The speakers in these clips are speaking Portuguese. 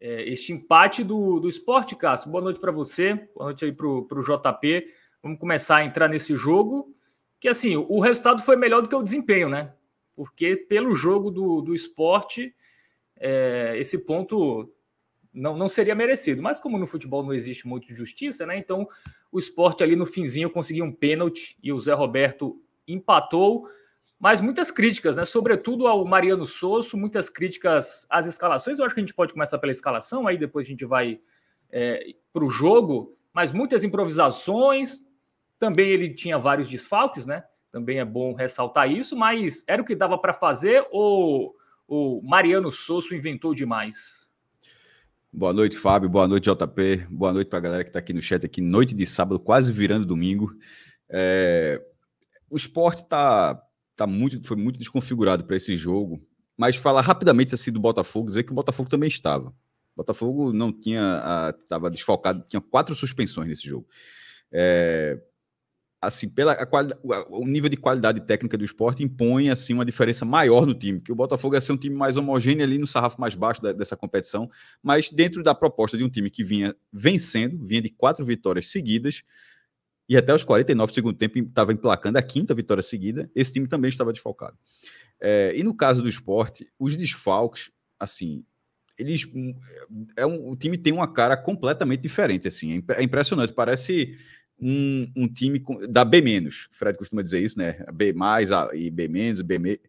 é, este empate do, do esporte, Cássio. Boa noite para você, boa noite aí para o JP. Vamos começar a entrar nesse jogo, que assim, o resultado foi melhor do que o desempenho, né? Porque pelo jogo do, do esporte, é, esse ponto não, não seria merecido. Mas como no futebol não existe muito justiça, né? Então o esporte ali no finzinho conseguiu um pênalti e o Zé Roberto empatou mas muitas críticas, né? Sobretudo ao Mariano Sosso, muitas críticas às escalações. Eu acho que a gente pode começar pela escalação, aí depois a gente vai é, para o jogo, mas muitas improvisações. Também ele tinha vários desfalques, né? Também é bom ressaltar isso, mas era o que dava para fazer ou o Mariano Sosso inventou demais? Boa noite, Fábio. Boa noite, JP. Boa noite para a galera que está aqui no chat, aqui noite de sábado, quase virando domingo. É... O esporte está tá muito, foi muito desconfigurado para esse jogo. Mas falar rapidamente assim do Botafogo, dizer que o Botafogo também estava. O Botafogo não tinha, estava desfalcado, tinha quatro suspensões nesse jogo. É, assim, pela a o nível de qualidade técnica do esporte impõe assim uma diferença maior no time, que o Botafogo ia ser um time mais homogêneo ali no sarrafo mais baixo da, dessa competição, mas dentro da proposta de um time que vinha vencendo, vinha de quatro vitórias seguidas, e até os 49 do segundo tempo estava emplacando a quinta vitória seguida, esse time também estava desfalcado. É, e no caso do esporte, os desfalques, assim, eles hum, é, é um, o time tem uma cara completamente diferente, assim, é, é impressionante, parece um, um time com, da B-, Fred costuma dizer isso, né, B B+, a, e B-, B-, B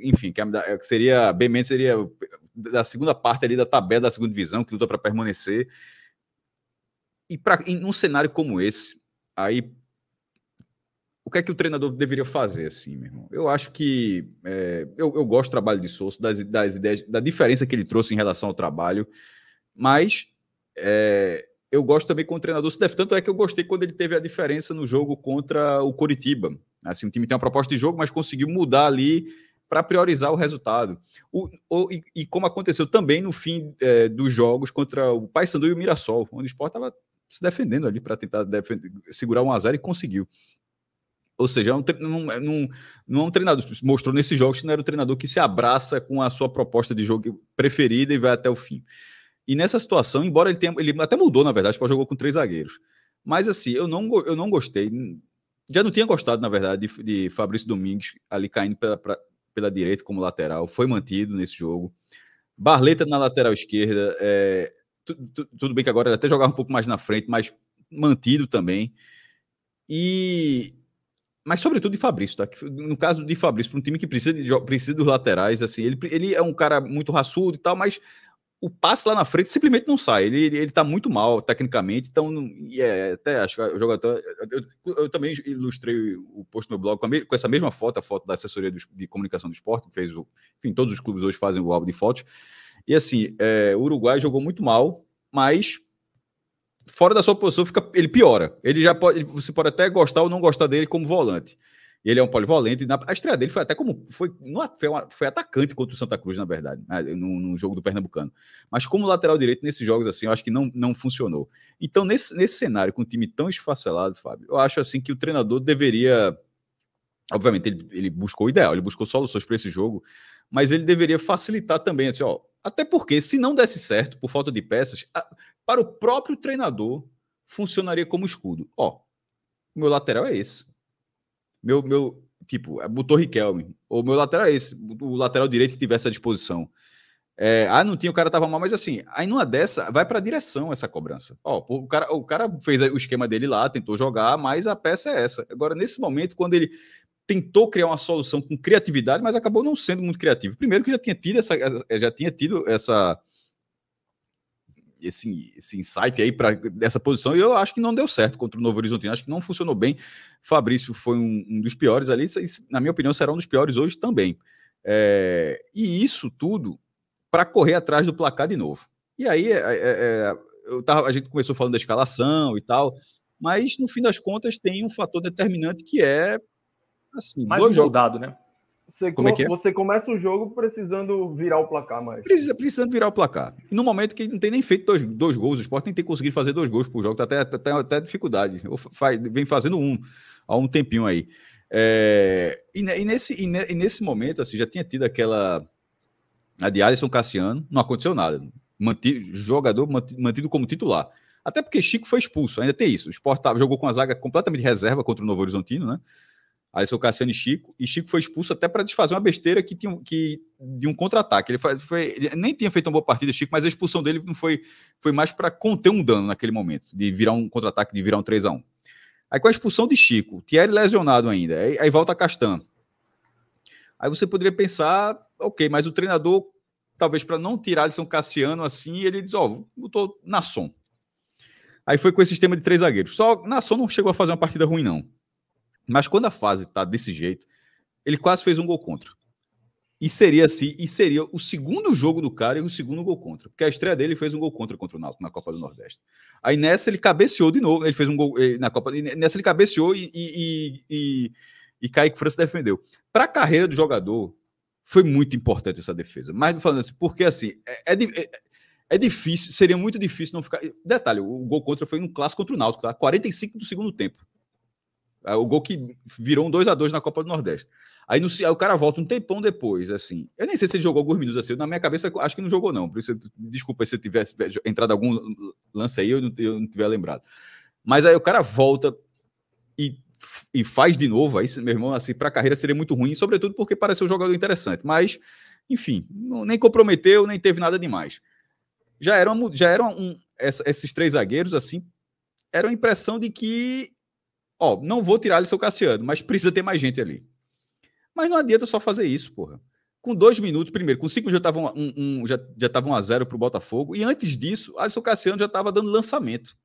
enfim, que, seria, B- seria da segunda parte ali da tabela da segunda divisão, que luta para permanecer, e para em um cenário como esse, Aí, o que é que o treinador deveria fazer, assim, meu irmão? Eu acho que. É, eu, eu gosto do trabalho de Souza, das, das ideias, da diferença que ele trouxe em relação ao trabalho, mas. É, eu gosto também com o treinador se deve. Tanto é que eu gostei quando ele teve a diferença no jogo contra o Coritiba. Assim, o time tem uma proposta de jogo, mas conseguiu mudar ali para priorizar o resultado. O, o e, e, como aconteceu também no fim é, dos jogos contra o Paysandu e o Mirassol, onde o Sport estava se defendendo ali para tentar defender, segurar um azar e conseguiu. Ou seja, é não, é, não, não é um treinador. Mostrou nesses jogos que não era o um treinador que se abraça com a sua proposta de jogo preferida e vai até o fim. E nessa situação, embora ele tenha. Ele até mudou, na verdade, para jogou com três zagueiros. Mas assim, eu não, eu não gostei. Já não tinha gostado, na verdade, de, de Fabrício Domingues ali caindo pela, pra, pela direita como lateral. Foi mantido nesse jogo. Barleta na lateral esquerda. É, tudo bem que agora ele é até jogava um pouco mais na frente, mas mantido também. E mas sobretudo de Fabrício, tá? No caso de Fabrício, para um time que precisa, de, precisa dos laterais, assim, ele, ele é um cara muito raçudo e tal, mas o passe lá na frente simplesmente não sai. Ele, ele, ele tá muito mal tecnicamente, então, e é, até acho que o jogador. Eu, eu, eu, também ilustrei o post no blog com, com, essa mesma foto, a foto da assessoria do, de comunicação do esporte, que fez o. Enfim, todos os clubes hoje fazem o álbum de fotos. E assim, é, o Uruguai jogou muito mal, mas fora da sua posição fica, ele piora. Ele já pode, você pode até gostar ou não gostar dele como volante. Ele é um polivalente. Na, a estreia dele foi até como foi, não, é, foi, uma, foi atacante contra o Santa Cruz, na verdade, no, né, jogo do Pernambucano. Mas como lateral direito nesses jogos assim, eu acho que não, não funcionou. Então nesse, nesse cenário com um time tão esfacelado, Fábio, eu acho assim que o treinador deveria Obviamente, ele, ele buscou o ideal, ele buscou soluções para esse jogo, mas ele deveria facilitar também, assim, ó, até porque, se não desse certo por falta de peças, para o próprio treinador funcionaria como escudo. Ó, meu lateral é esse. Meu, meu tipo, é, botou Riquelme. Ou meu lateral é esse, o lateral direito que tivesse à disposição. É, ah, não tinha, o cara tava mal, mas assim, aí numa dessa, vai para a direção essa cobrança. Ó, o cara, o cara fez o esquema dele lá, tentou jogar, mas a peça é essa. Agora, nesse momento, quando ele tentou criar uma solução com criatividade, mas acabou não sendo muito criativo. Primeiro que já tinha tido essa, eh, já tinha tido essa esse, esse insight aí para dessa posição e eu acho que não deu certo contra o Novo Horizonte. acho que não funcionou bem. Fabrício foi um, um dos piores ali, na minha opinião será um dos piores hoje também. É, e isso tudo para correr atrás do placar de novo. E aí é, é, eu tava, a gente começou falando da escalação e tal, mas no fim das contas tem um fator determinante que é Assim, mais dois moldado, né? Você, Como é que é? você começa o jogo precisando virar o placar mais. Precisa, precisando virar o placar. E no momento que não tem nem feito dois, dois gols, o esporte nem tem conseguido fazer dois gols por jogo, tá até, tá até, até dificuldade. Ou faz, vem fazendo um há um tempinho aí. É, e, e, nesse, e, ne, e, nesse momento, assim, já tinha tido aquela. A de Alisson Cassiano, não aconteceu nada. Mantido, jogador mantido como titular. Até porque Chico foi expulso, ainda tem isso. O Sport jogou com a zaga completamente reserva contra o Novo Horizontino, né? Aí Cassiano e Chico, e Chico foi expulso até para desfazer uma besteira que tinha que, de um contra-ataque. Ele, foi ele nem tinha feito uma boa partida, Chico, mas a expulsão dele não foi, foi mais para conter um dano naquele momento, de virar um contra-ataque, de virar um 3 a 1 Aí com a expulsão de Chico, Thierry lesionado ainda, aí, aí volta Castan. Aí você poderia pensar, ok, mas o treinador, talvez para não tirar Alisson Cassiano assim, ele diz: Ó, oh, botou Nasson. Aí foi com esse sistema de três zagueiros. Só Nasson não chegou a fazer uma partida ruim, não. Mas quando a fase tá desse jeito, ele quase fez um gol contra. E seria assim, e seria o segundo jogo do cara e o segundo gol contra. Porque a estreia dele fez um gol contra contra o Náutico na Copa do Nordeste. Aí nessa ele cabeceou de novo, ele fez um gol eh, na Copa, nessa ele cabeceou e, e, e, e Kaique França defendeu. Para a carreira do jogador, foi muito importante essa defesa. Mas falando assim, porque assim, é, é, é, é difícil, seria muito difícil não ficar. Detalhe, o gol contra foi no clássico contra o Náutico, tá? 45 do segundo tempo. Ah, o gol que virou um 2 a 2 na Copa do Nordeste. Aí, no, aí, o cara volta um tempão depois, assim. Eu nem sei se ele jogou alguns minutos assim. Na minha cabeça, acho que não jogou, não. Por isso, desculpa se eu tivesse entrado algum lance aí, eu não, eu não tiver lembrado. Mas aí o cara volta e, e faz de novo. Aí, meu irmão, assim, para a carreira seria muito ruim, sobretudo porque pareceu um jogador interessante. Mas, enfim, não, nem comprometeu, nem teve nada demais. Já eram, já eram um, esses três zagueiros, assim, era a impressão de que Ó, não vou tirar Alisson Cassiano, mas precisa ter mais gente ali. Mas não adianta só fazer isso, porra. Com dois minutos, primeiro, com cinco já estavam um, um, já, já tava um a zero para o Botafogo. E antes disso, Alisson ah, Cassiano já estava dando lançamento.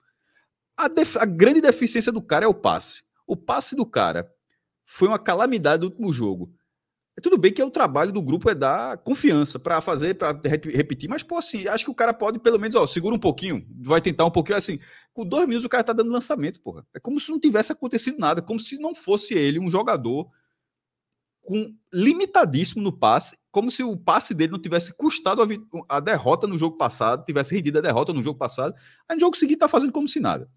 A, def, a grande deficiência do cara é o passe. O passe do cara foi uma calamidade do último jogo. Tudo bem que é o trabalho do grupo é dar confiança para fazer, para repetir, mas, pô, assim, acho que o cara pode, pelo menos, ó, segura um pouquinho, vai tentar um pouquinho, assim. Com dois minutos o cara tá dando lançamento, porra. É como se não tivesse acontecido nada, como se não fosse ele um jogador com limitadíssimo no passe, como se o passe dele não tivesse custado a, a derrota no jogo passado, tivesse rendido a derrota no jogo passado. Aí no jogo seguinte tá fazendo como se nada.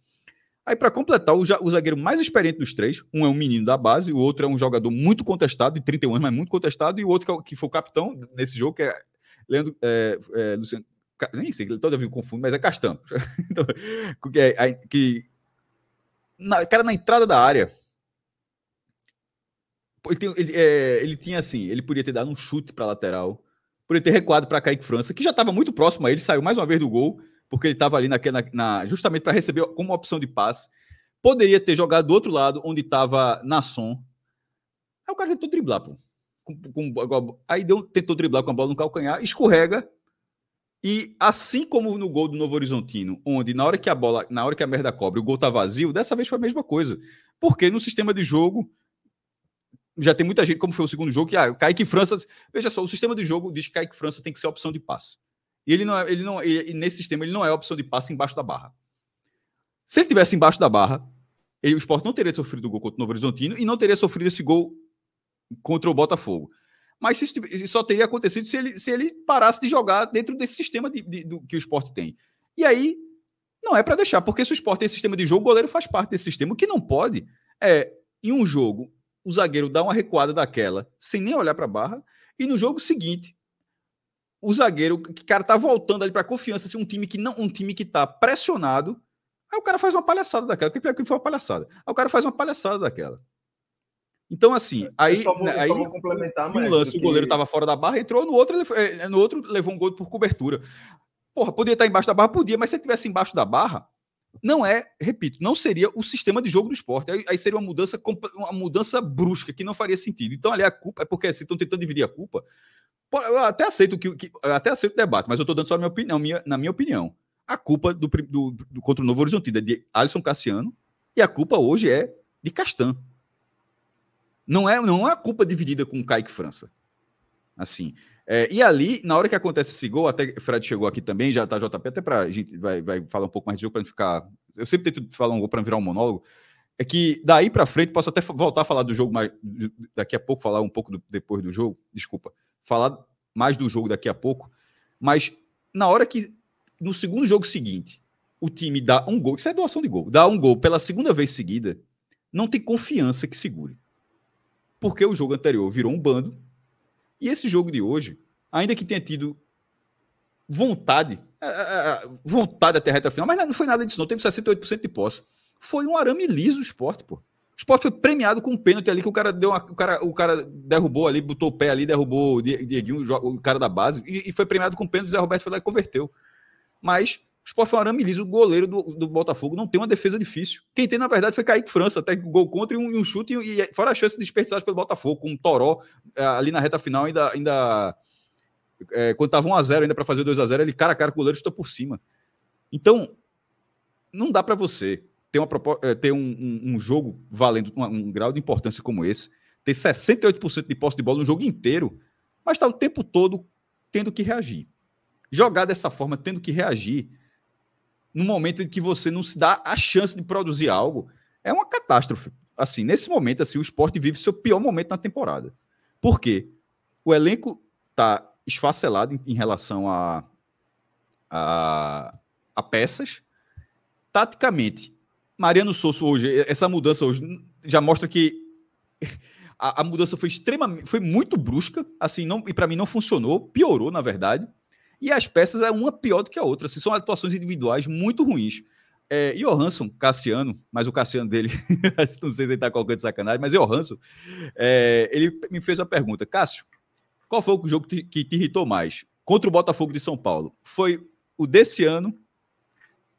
Aí, para completar, o, o, zagueiro mais experiente dos três, um é um menino da base, o outro é um jogador muito contestado, de 31 anos, mas muito contestado, e o outro que, é, que foi o capitão nesse jogo, que é Leandro é, é, Luciano, nem sei, ele vez me confundo, mas é Castanho. então, que, é, que na, cara, na entrada da área, ele, tem, ele, é, ele, tinha assim, ele podia ter dado um chute para lateral, podia ter recuado para Kaique França, que já estava muito próximo a ele, saiu mais uma vez do gol porque ele estava ali na, na, justamente para receber como opção de passe. Poderia ter jogado do outro lado, onde estava Nasson. Aí o cara tentou driblar, pô. Com, com, aí deu, tentou driblar com a bola no calcanhar, escorrega. E assim como no gol do Novo Horizontino, onde na hora que a bola, na hora que a merda cobre, o gol tá vazio, dessa vez foi a mesma coisa. Porque no sistema de jogo, já tem muita gente, como foi o segundo jogo, que ah, Kaique França. Veja só, o sistema de jogo diz que Kaique França tem que ser opção de passe. E ele não é, ele não, ele, nesse sistema ele não é opção de passe embaixo da barra. Se ele tivesse embaixo da barra, ele, o esporte não teria sofrido o gol contra o Novo Horizontino e não teria sofrido esse gol contra o Botafogo. Mas isso, isso só teria acontecido se ele, se ele parasse de jogar dentro desse sistema de, de, do, que o esporte tem. E aí, não é para deixar, porque se o esporte tem esse sistema de jogo, o goleiro faz parte desse sistema. O que não pode é, em um jogo, o zagueiro dá uma recuada daquela, sem nem olhar para a barra, e no jogo seguinte, o zagueiro, que cara tá voltando ali para confiança, assim, um time que não, um time que tá pressionado, aí o cara faz uma palhaçada daquela, que que foi uma palhaçada. Aí o cara faz uma palhaçada daquela. Então assim, é, é aí vou, é aí complementar, um lance porque... o goleiro tava fora da barra, entrou no outro, no outro levou um gol por cobertura. Porra, podia estar embaixo da barra, podia, mas se ele tivesse embaixo da barra, não é, repito, não seria o sistema de jogo do esporte. Aí, aí, seria uma mudança, uma mudança brusca que não faria sentido. Então, ali a culpa é porque assim, estão tentando dividir a culpa eu até aceito que, que até aceito o debate, mas eu estou dando só minha opinião, minha, na minha opinião. A culpa do, do, do contra o Novo Horizonte é de Alisson Cassiano e a culpa hoje é de Castan. Não é, não é a culpa dividida com o Kaique França. Assim. É, e ali, na hora que acontece esse gol, até Fred chegou aqui também, já tá JP, até pra gente vai, vai falar um pouco mais de jogo para não ficar. Eu sempre tento falar um gol para virar um monólogo. É que daí para frente, posso até voltar a falar do jogo mais, daqui a pouco, falar um pouco do, depois do jogo, desculpa falar mais do jogo daqui a pouco, mas na hora que, no segundo jogo seguinte, o time dá um gol, isso é doação de gol, dá um gol pela segunda vez seguida, não tem confiança que segure. Porque o jogo anterior virou um bando, e esse jogo de hoje, ainda que tenha tido vontade, vontade até a reta final, mas não foi nada disso, não. Teve 68% de posse. Foi um arame liso o esporte, pô. O Sport foi premiado com um pênalti ali que o cara deu uma, o cara, o cara derrubou ali, botou o pé ali, derrubou o o cara da base, e, e foi premiado com um pênalti. O Zé Roberto foi lá e converteu. Mas o Sport foi um arame liso. O goleiro do, do Botafogo não tem uma defesa difícil. Quem tem, na verdade, foi Kaique França, até gol contra e um, um chute, e, e, é, fora a chance de desperdiçar pelo Botafogo, com um toró é, ali na reta final, ainda. ainda é, quando tava 1x0 ainda para fazer o 2x0, ele cara a cara com o goleiro estou por cima. Então, não dá para você ter, uma, eh, ter um, um, um jogo valendo um, um, grau de importância como esse, ter 68% de posse de bola no jogo inteiro, mas está o tempo todo tendo que reagir. Jogar dessa forma, tendo que reagir, no momento em que você não se dá a chance de produzir algo, é uma catástrofe. Assim, nesse momento, assim, o esporte vive seu pior momento na temporada. Por quê? O elenco está esfacelado em, em, relação a, a, a peças. Taticamente, Mariano Souza hoje, essa mudança hoje já mostra que a, a mudança foi extremamente, foi muito brusca, assim, não, e para mim não funcionou, piorou na verdade. E as peças é uma pior do que a outra, assim, são atuações individuais muito ruins. É, Hanson, Cassiano, mas o Cassiano dele, assim, não sei se ele tá colocando sacanagem, mas o é, ele me fez a pergunta, Cássio, qual foi o jogo que te irritou mais? Contra o Botafogo de São Paulo. Foi o desse ano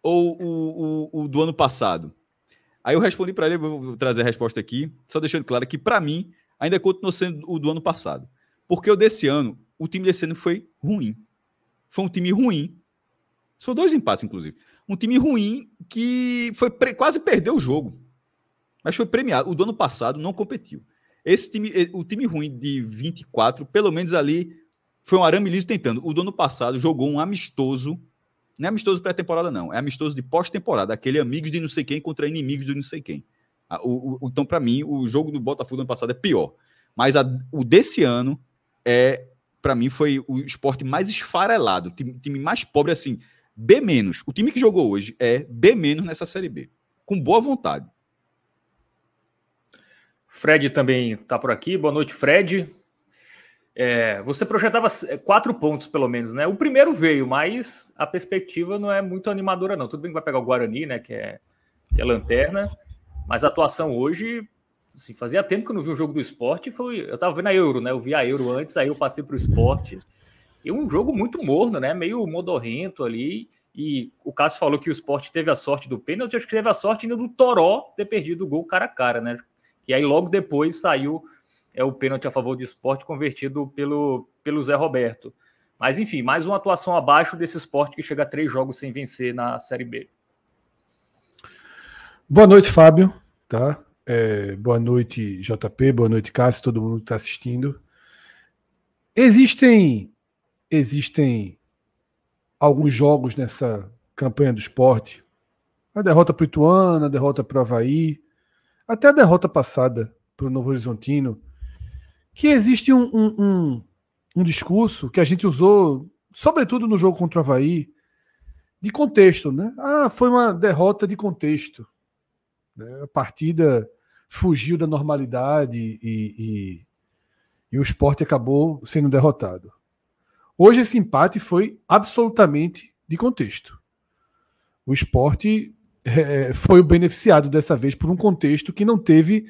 ou o, o, o do ano passado? Aí eu respondi para ele, vou trazer a resposta aqui, só deixando claro que para mim ainda continua sendo o do ano passado. Porque o desse ano, o time desse ano foi ruim. Foi um time ruim. São dois empates, inclusive. Um time ruim que foi quase perdeu o jogo. Mas foi premiado. O do ano passado não competiu. Esse time, o time ruim de 24, pelo menos ali, foi um arame liso tentando. O do ano passado jogou um amistoso não é amistoso pré-temporada, não. É amistoso de pós-temporada. Aquele amigos de não sei quem contra inimigos de não sei quem. Ah, o, o, então, para mim, o jogo do Botafogo ano passado é pior. Mas a, o desse ano é, para mim, foi o esporte mais esfarelado. O time, time mais pobre, assim, B-. O time que jogou hoje é B- nessa Série B. Com boa vontade. Fred também está por aqui. Boa noite, Fred. É, você projetava é, quatro pontos, pelo menos, né? O primeiro veio, mas a perspectiva não é muito animadora, não. Tudo bem que vai pegar o Guarani, né? Que é, que é lanterna, mas a atuação hoje, assim, fazia tempo que eu não vi um jogo do esporte. Foi, eu tava vendo a Euro, né? Eu vi a Euro antes, aí eu passei para o esporte. E um jogo muito morno, né? Meio modorrento ali. E o Cássio falou que o esporte teve a sorte do pênalti, acho que teve a sorte ainda do Toró ter perdido o gol cara a cara, né? E aí logo depois saiu é o pênalti a favor do esporte convertido pelo, pelo Zé Roberto. Mas enfim, mais uma atuação abaixo desse esporte que chega a três jogos sem vencer na Série B. Boa noite, Fábio. Tá? É, boa noite, JP. Boa noite, Cássio. Todo mundo que está assistindo. Existem, existem alguns jogos nessa campanha do esporte. A derrota para o Ituano, a derrota para o Havaí, até a derrota passada para o Novo Horizontino, que existe um, um, um, um discurso que a gente usou, sobretudo no jogo contra o Havaí, de contexto, né? Ah, foi uma derrota de contexto. Né? A partida fugiu da normalidade e, e, e, o esporte acabou sendo derrotado. Hoje esse empate foi absolutamente de contexto. O esporte é, é foi o beneficiado dessa vez por um contexto que não teve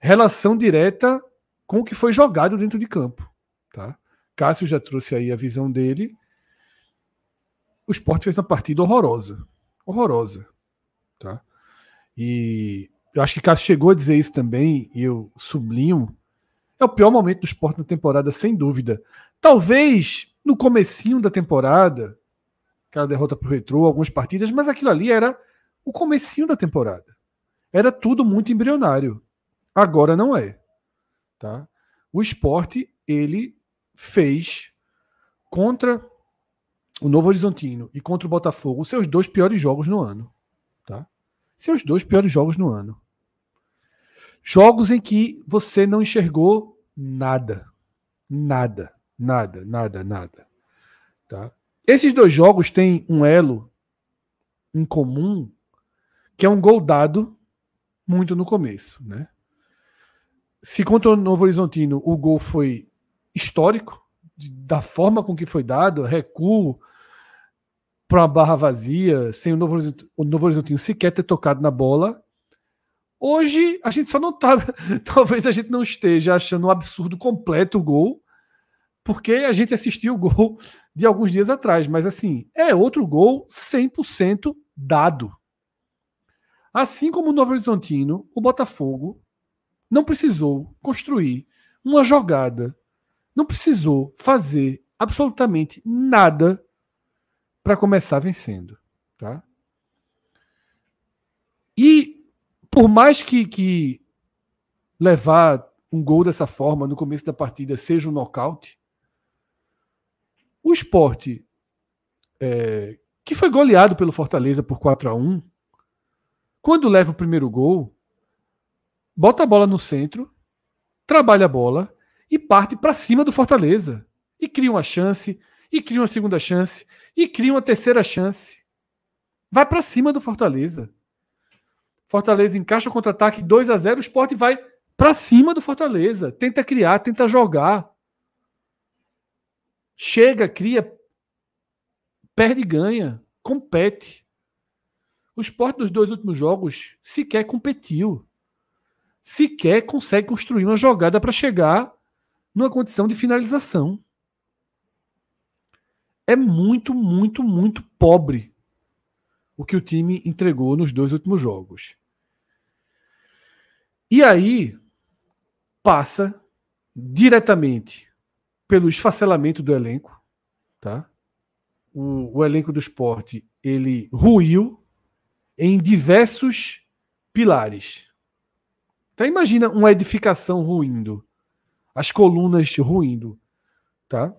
relação direta com o que foi jogado dentro de campo. Tá? Cássio já trouxe aí a visão dele. O esporte fez uma partida horrorosa. Horrorosa. Tá? E eu acho que Cássio chegou a dizer isso também, e eu sublinho. É o pior momento do esporte na temporada, sem dúvida. Talvez no comecinho da temporada, aquela derrota para o Retro, algumas partidas, mas aquilo ali era o comecinho da temporada. Era tudo muito embrionário. Agora não é. Tá? O esporte, ele fez contra o Novo Horizontino e contra o Botafogo seus dois piores jogos no ano. Tá? Seus dois piores jogos no ano. Jogos em que você não enxergou nada. Nada, nada, nada, nada. Tá? Esses dois jogos têm um elo em comum, que é um gol dado muito no começo, né? se contra o Novo Horizontino o gol foi histórico, da forma com que foi dado, recuo para uma barra vazia, sem o Novo, Horizontino, o Novo Horizontino sequer ter tocado na bola. Hoje a gente só não tá, talvez a gente não esteja achando um absurdo completo o gol, porque a gente assistiu o gol de alguns dias atrás, mas assim, é outro gol 100% dado. Assim como o Novo Horizontino, o Botafogo não precisou construir uma jogada, não precisou fazer absolutamente nada para começar vencendo, tá? E por mais que, que levar um gol dessa forma no começo da partida seja um nocaute, o esporte, é, que foi goleado pelo Fortaleza por 4 a 1 quando leva o primeiro gol, bota a bola no centro, trabalha a bola e parte para cima do Fortaleza. E cria uma chance, e cria uma segunda chance, e cria uma terceira chance. Vai para cima do Fortaleza. Fortaleza encaixa o contra-ataque 2 a 0 o esporte vai para cima do Fortaleza. Tenta criar, tenta jogar. Chega, cria, perde e ganha, compete. O esporte dos dois últimos jogos sequer competiu sequer consegue construir uma jogada para chegar numa condição de finalização. É muito, muito, muito pobre o que o time entregou nos dois últimos jogos. E aí passa diretamente pelo esfacelamento do elenco, tá? O, o elenco do esporte ele ruiu em diversos pilares. Tá? Imagina uma edificação ruindo, as colunas ruindo, tá?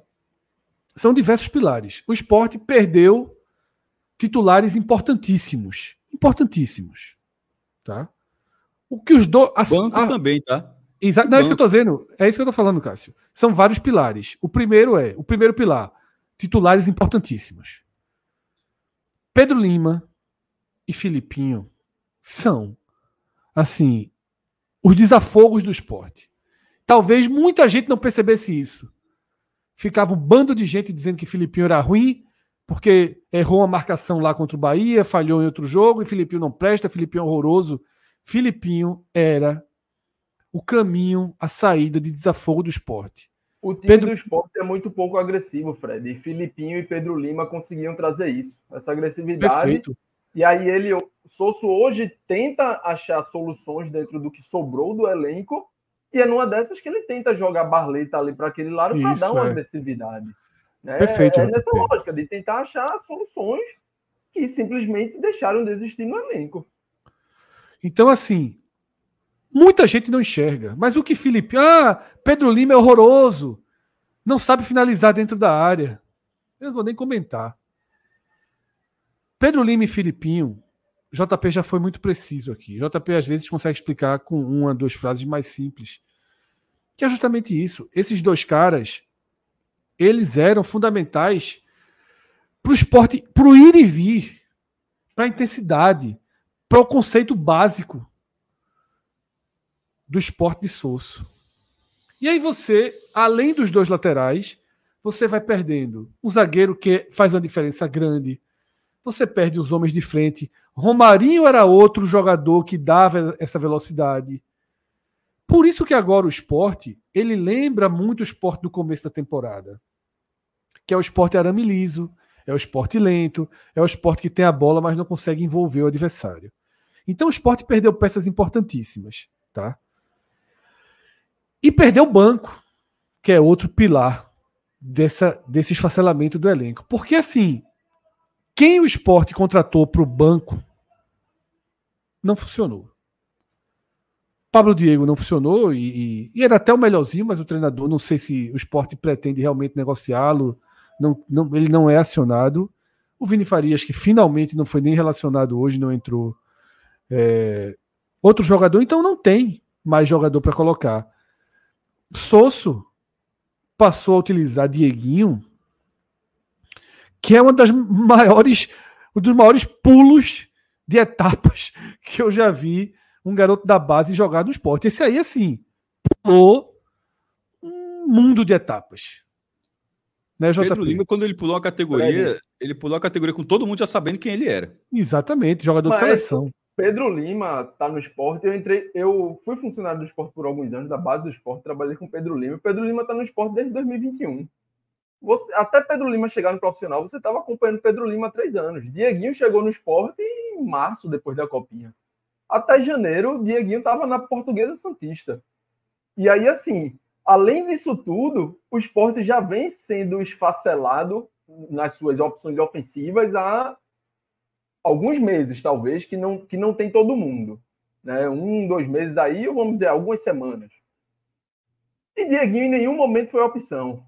São diversos pilares. O esporte perdeu titulares importantíssimos, importantíssimos, tá? O que os dois... Banco a, também, tá? Exa não, é isso que eu tô dizendo. É isso que eu tô falando, Cássio. São vários pilares. O primeiro é, o primeiro pilar, titulares importantíssimos. Pedro Lima e Filipinho são, assim, os desafogos do esporte. Talvez muita gente não percebesse isso. Ficava um bando de gente dizendo que Filipinho era ruim, porque errou a marcação lá contra o Bahia, falhou em outro jogo, e Filipinho não presta, Filipinho é horroroso. Filipinho era o caminho, a saída de desafogo do esporte. O time Pedro... do esporte é muito pouco agressivo, Fred. E Filipinho e Pedro Lima conseguiam trazer isso. Essa agressividade Perfeito. E aí ele, o Sosso hoje tenta achar soluções dentro do que sobrou do elenco, e é numa dessas que ele tenta jogar Barleta ali para aquele lado para dar uma é. agressividade. Né? Perfeito. É né? nessa lógica de tentar achar soluções que simplesmente deixaram de existir no elenco. Então, assim, muita gente não enxerga. Mas o que Felipe. Ah, Pedro Lima é horroroso. Não sabe finalizar dentro da área. Eu não vou nem comentar. Pedro Lima e Filipinho, JP já foi muito preciso aqui. JP às vezes consegue explicar com uma, duas frases mais simples. Que é justamente isso. Esses dois caras, eles eram fundamentais para o esporte, para o ir e vir, para a intensidade, para o conceito básico do esporte de Sousso. E aí você, além dos dois laterais, você vai perdendo um zagueiro que faz uma diferença grande, você perde os homens de frente. Romarinho era outro jogador que dava essa velocidade. Por isso que agora o esporte, ele lembra muito o esporte do começo da temporada. Que é o esporte arame liso, é o esporte lento, é o esporte que tem a bola, mas não consegue envolver o adversário. Então o esporte perdeu peças importantíssimas, tá? E perdeu o banco, que é outro pilar dessa, desse esfacelamento do elenco. Porque assim, quem o esporte contratou para o banco não funcionou. Pablo Diego não funcionou e, e, e, era até o melhorzinho, mas o treinador, não sei se o esporte pretende realmente negociá-lo, não, não, ele não é acionado. O Vini Farias, que finalmente não foi nem relacionado hoje, não entrou. É, outro jogador, então não tem mais jogador para colocar. Sosso passou a utilizar Dieguinho que é uma das maiores, um dos maiores pulos de etapas que eu já vi um garoto da base jogar no esporte. Esse aí, assim, pulou um mundo de etapas. Né, JP? Pedro Lima, quando ele pulou a categoria, é ele pulou a categoria com todo mundo já sabendo quem ele era. Exatamente, jogador Mas de seleção. Pedro Lima tá no esporte. Eu entrei, eu fui funcionário do esporte por alguns anos, da base do esporte, trabalhei com Pedro Lima. Pedro Lima tá no esporte desde 2021. Você, até Pedro Lima chegar no profissional, você estava acompanhando Pedro Lima há três anos. Dieguinho chegou no esporte em março, depois da Copinha. Até janeiro, Dieguinho estava na Portuguesa Santista. E aí, assim, além disso tudo, o esporte já vem sendo esfacelado nas suas opções ofensivas há alguns meses, talvez, que não, que não tem todo mundo. Né? Um, dois meses aí, ou vamos dizer, algumas semanas. E Dieguinho em nenhum momento foi opção.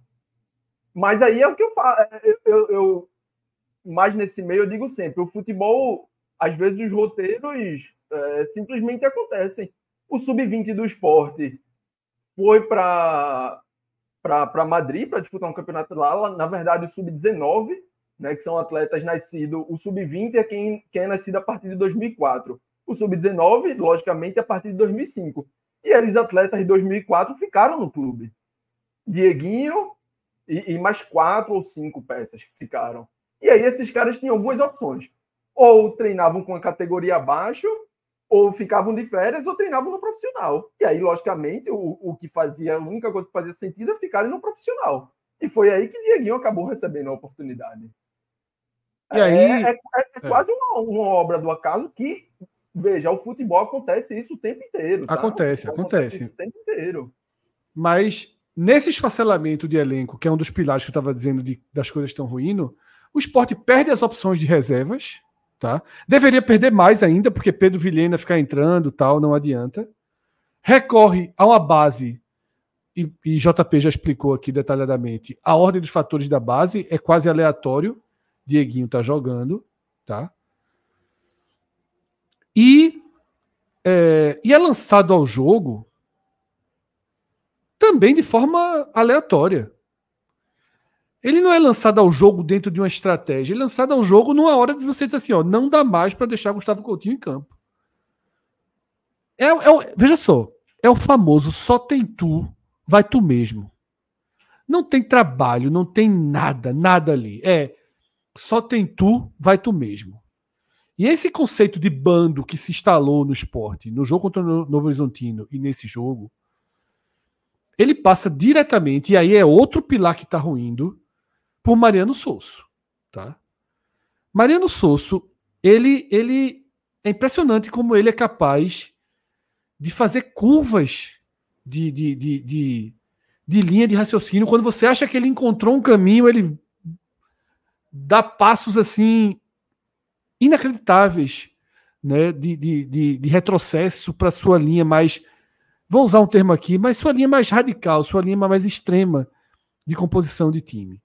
Mas aí é o que eu falo. É, eu, eu, mais nesse meio, eu digo sempre: o futebol, às vezes, os roteiros é, simplesmente acontecem. O sub-20 do esporte foi para para Madrid para disputar um campeonato lá, na verdade o sub-19, né, que são atletas nascidos, o sub-20 é quem, quem é nascido a partir de 2004, o sub-19, logicamente, é a partir de 2005. E eles, atletas de 2004, ficaram no clube. Dieguinho, e, e mais quatro ou cinco peças que ficaram. E aí esses caras tinham algumas opções. Ou treinavam com a categoria abaixo, ou ficavam de férias, ou treinavam no profissional. E aí, logicamente, o, o que fazia, a única coisa que fazia sentido é ficarem no profissional. E foi aí que Dieguinho acabou recebendo a oportunidade. E aí, é, é, é, é quase uma, uma, obra do acaso que, veja, o futebol acontece isso o tempo inteiro. Acontece, acontece. acontece o tempo inteiro. Mas nesse esfacelamento de elenco, que é um dos pilares que eu estava dizendo de, das coisas estão ruindo, o esporte perde as opções de reservas, tá? Deveria perder mais ainda, porque Pedro Vilhena ficar entrando tal, não adianta. Recorre a uma base, e, e JP já explicou aqui detalhadamente, a ordem dos fatores da base é quase aleatório. Dieguinho tá jogando, tá? E é, e é lançado ao jogo também de forma aleatória. Ele não é lançado ao jogo dentro de uma estratégia, ele é lançado ao jogo numa hora de você dizer assim, ó, não dá mais para deixar Gustavo Coutinho em campo. É, é, veja só, é o famoso só tem tu, vai tu mesmo. Não tem trabalho, não tem nada, nada ali. É só tem tu, vai tu mesmo. E esse conceito de bando que se instalou no esporte, no jogo contra o Novo Horizontino e nesse jogo, ele passa diretamente, e aí é outro pilar que está ruindo, por Mariano Sousso. Tá? Mariano Sousso, ele, ele é impressionante como ele é capaz de fazer curvas de, de, de, de, de linha de raciocínio. Quando você acha que ele encontrou um caminho, ele dá passos assim inacreditáveis né, de, de, de, de retrocesso para sua linha mais vou usar um termo aqui, mas sua linha é mais radical, sua linha é mais extrema de composição de time.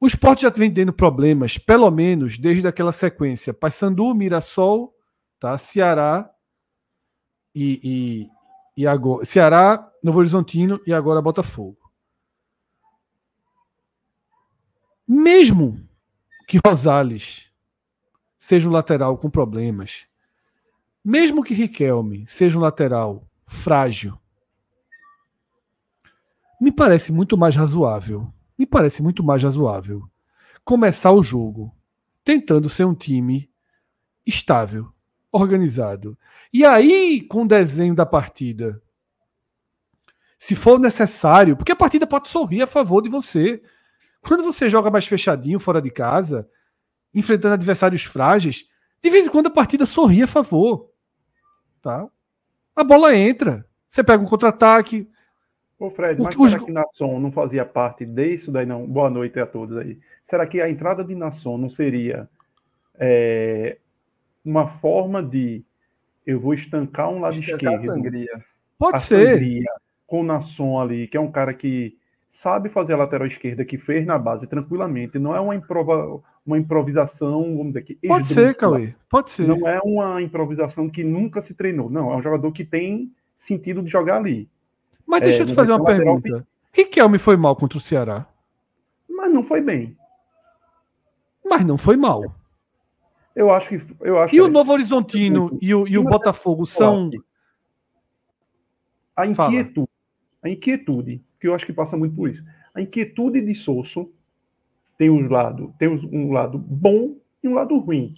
O esporte já vem tendo problemas, pelo menos desde aquela sequência: Paysandu, Mirassol, tá? Ceará e, e, e agora. Ceará, Novo Horizontino e agora Botafogo. Mesmo que Rosales seja um lateral com problemas, mesmo que Riquelme seja um lateral frágil, me parece muito mais razoável. Me parece muito mais razoável começar o jogo tentando ser um time estável, organizado. E aí, com o desenho da partida, se for necessário, porque a partida pode sorrir a favor de você. Quando você joga mais fechadinho fora de casa, enfrentando adversários frágeis, de vez em quando a partida sorri a favor. Tá? A bola entra. Você pega um contra-ataque. Ô, Fred, o, mas os... será que Nasson não fazia parte disso daí, não? Boa noite a todos aí. Será que a entrada de Nasson não seria é, uma forma de eu vou estancar um lado estancar esquerdo? Sangria. Pode ser. Sangria, com Nasson ali, que é um cara que sabe fazer a lateral esquerda, que fez na base tranquilamente. Não é uma improva uma improvisação, vamos dizer que. Pode ser, Cauê, pode ser. Não é uma improvisação que nunca se treinou, não. É um jogador que tem sentido de jogar ali. Mas é, deixa eu é, te fazer uma pergunta. Que... Riquelme foi mal contra o Ceará. Mas não foi bem. Mas não foi mal. Eu acho que. Eu acho e que... o Novo Horizontino e o, e o Botafogo são. A inquietude, Fala. a inquietude, que eu acho que passa muito por isso. A inquietude de Sousso tem um lado, tem um lado bom e um lado ruim.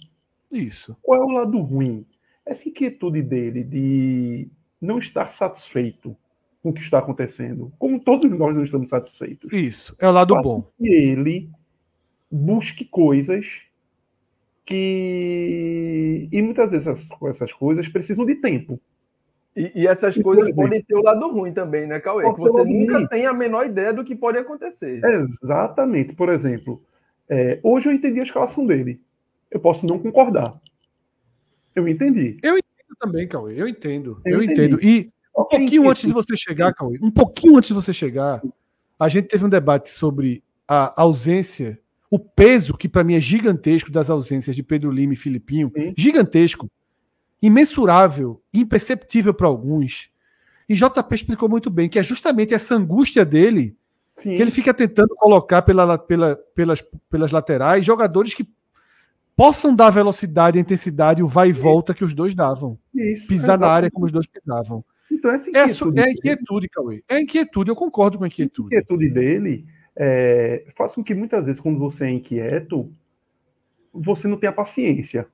Isso. Qual é o lado ruim? Essa inquietude dele de não estar satisfeito com o que está acontecendo, como todos nós não estamos satisfeitos. Isso, é o lado bom. Que ele busque coisas que. E muitas vezes essas coisas precisam de tempo. E, e essas e coisas podem ser o lado ruim também, né, Cauê? Que você nunca ruim. tem a menor ideia do que pode acontecer. Exatamente. Por exemplo, é, hoje eu entendi a escalação dele. Eu posso não concordar. Eu entendi. Eu entendo também, Cauê. Eu entendo. Eu, eu entendo. E um pouquinho antes de você chegar, Cauê, um pouquinho antes de você chegar, a gente teve um debate sobre a ausência, o peso, que para mim é gigantesco, das ausências de Pedro Lima e Filipinho. Sim. Gigantesco imensurável, imperceptível para alguns. E JP explicou muito bem que é justamente essa angústia dele Sim. que ele fica tentando colocar pela, pela, pelas, pelas laterais jogadores que possam dar velocidade, intensidade, o vai e volta que os dois davam. Isso, Pisar na área como os dois pisavam. Então, essa é inquietude, é, é inquietude, Cauê. É inquietude, eu concordo com a inquietude. A inquietude dele é, faz com que muitas vezes, quando você é inquieto, você não tenha paciência.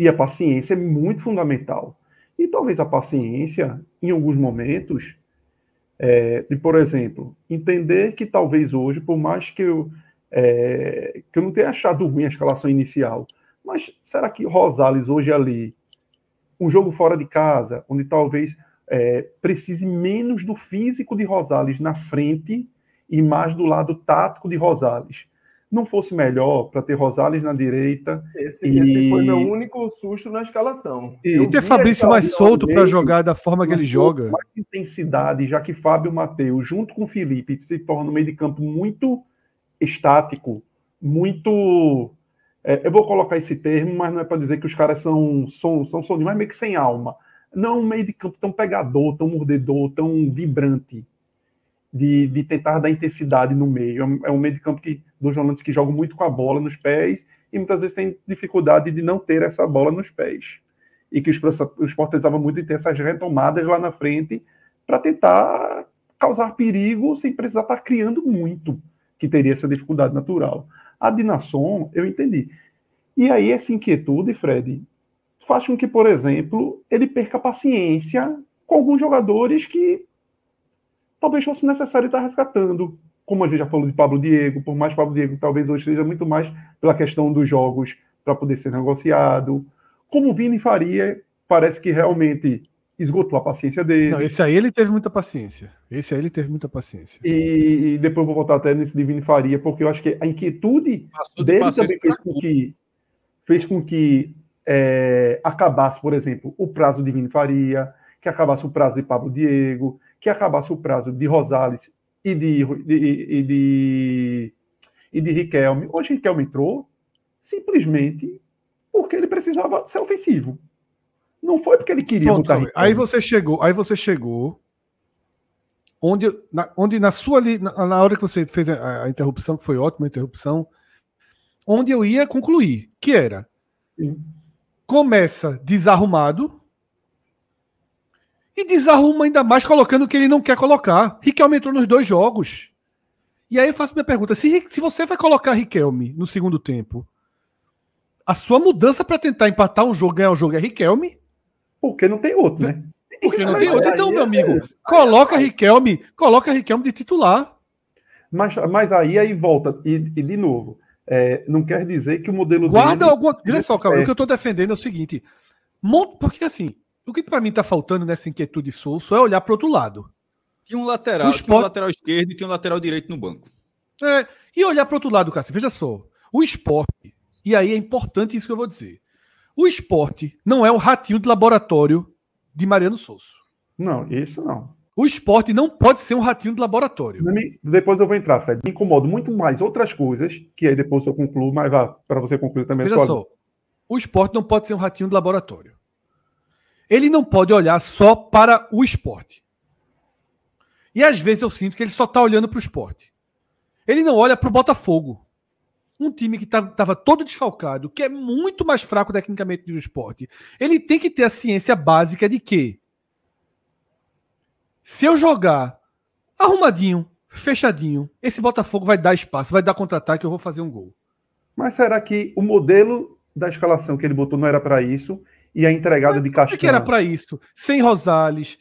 E a paciência é muito fundamental. E talvez a paciência, em alguns momentos, é, de, por exemplo, entender que talvez hoje, por mais que eu, é, que eu não tenha achado ruim a escalação inicial, mas será que Rosales hoje ali, um jogo fora de casa, onde talvez é, precise menos do físico de Rosales na frente e mais do lado tático de Rosales, não fosse melhor para ter Rosales na direita. Esse, e... esse foi meu único susto na escalação. E, e ter Fabrício mais solto para jogar da forma que ele joga. Mais intensidade, já que Fábio Mateus, junto com Felipe, se torna um meio de campo muito estático, muito. É, eu vou colocar esse termo, mas não é para dizer que os caras são são, são soninhos, mas meio que sem alma. Não um meio de campo tão pegador, tão mordedor, tão vibrante, de, de tentar dar intensidade no meio. É um é meio de campo que dos volantes que jogam muito com a bola nos pés e muitas vezes tem dificuldade de não ter essa bola nos pés. E que o Sport precisava muito de ter essas retomadas lá na frente para tentar causar perigo sem precisar estar tá criando muito, que teria essa dificuldade natural. A Dinasson, eu entendi. E aí essa inquietude, Fred, faz com que, por exemplo, ele perca paciência com alguns jogadores que talvez fosse necessário estar tá resgatando como a gente já falou de Pablo Diego, por mais Pablo Diego talvez hoje seja muito mais pela questão dos jogos para poder ser negociado. Como o Vini faria, parece que realmente esgotou a paciência dele. Não, esse aí ele teve muita paciência. Esse aí ele teve muita paciência. E, e depois vou voltar até nesse Vini Faria, porque eu acho que a inquietude Passou dele também fez com que fez com que é, acabasse, por exemplo, o prazo de Vini Faria, que acabasse o prazo de Pablo Diego, que acabasse o prazo de Rosales e de, e, de, e de Riquelme. Hoje Riquelme entrou simplesmente porque ele precisava ser ofensivo. Não foi porque ele queria Pronto, botar Aí você chegou, aí você chegou onde na, onde na sua na, na hora que você fez a, a interrupção, que foi ótima a interrupção, onde eu ia concluir, que era Sim. começa desarrumado, e desarruma ainda mais colocando o que ele não quer colocar. Riquelme entrou nos dois jogos. E aí eu faço minha pergunta: se, se você vai colocar Riquelme no segundo tempo, a sua mudança para tentar empatar um jogo, ganhar um jogo é Riquelme? Porque não tem outro, né? Porque não mas, tem outro. Então, é meu amigo, é... coloca Riquelme, coloca Riquelme de titular. Mas, mas aí aí volta, e, e de novo, é, não quer dizer que o modelo. Guarda dele... alguma. olha só, cara, é... o que eu estou defendendo é o seguinte: porque assim, o que para mim tá faltando nessa inquietude Souza é olhar para outro lado. Tinha um lateral, o um lateral esquerdo e tinha um lateral direito no banco. É, e olhar para outro lado, Cássio. Veja só, o esporte, e aí é importante isso que eu vou dizer. O esporte não é o ratinho de laboratório de Mariano Souza. Não, isso não. O esporte não pode ser um ratinho de laboratório. Depois eu vou entrar, Fred. Me incomodo muito mais outras coisas, que aí depois eu concluo, mas vá para você concluir também. Veja só, o esporte não pode ser um ratinho de laboratório. Ele não pode olhar só para o esporte. E às vezes eu sinto que ele só está olhando para o esporte. Ele não olha para o Botafogo. Um time que estava tá, todo desfalcado, que é muito mais fraco tecnicamente do esporte. Ele tem que ter a ciência básica de que se eu jogar arrumadinho, fechadinho, esse Botafogo vai dar espaço, vai dar contra-ataque, eu vou fazer um gol. Mas será que o modelo da escalação que ele botou não era para isso? e a entregada Mas de Castanho. que era para isso? Sem Rosales.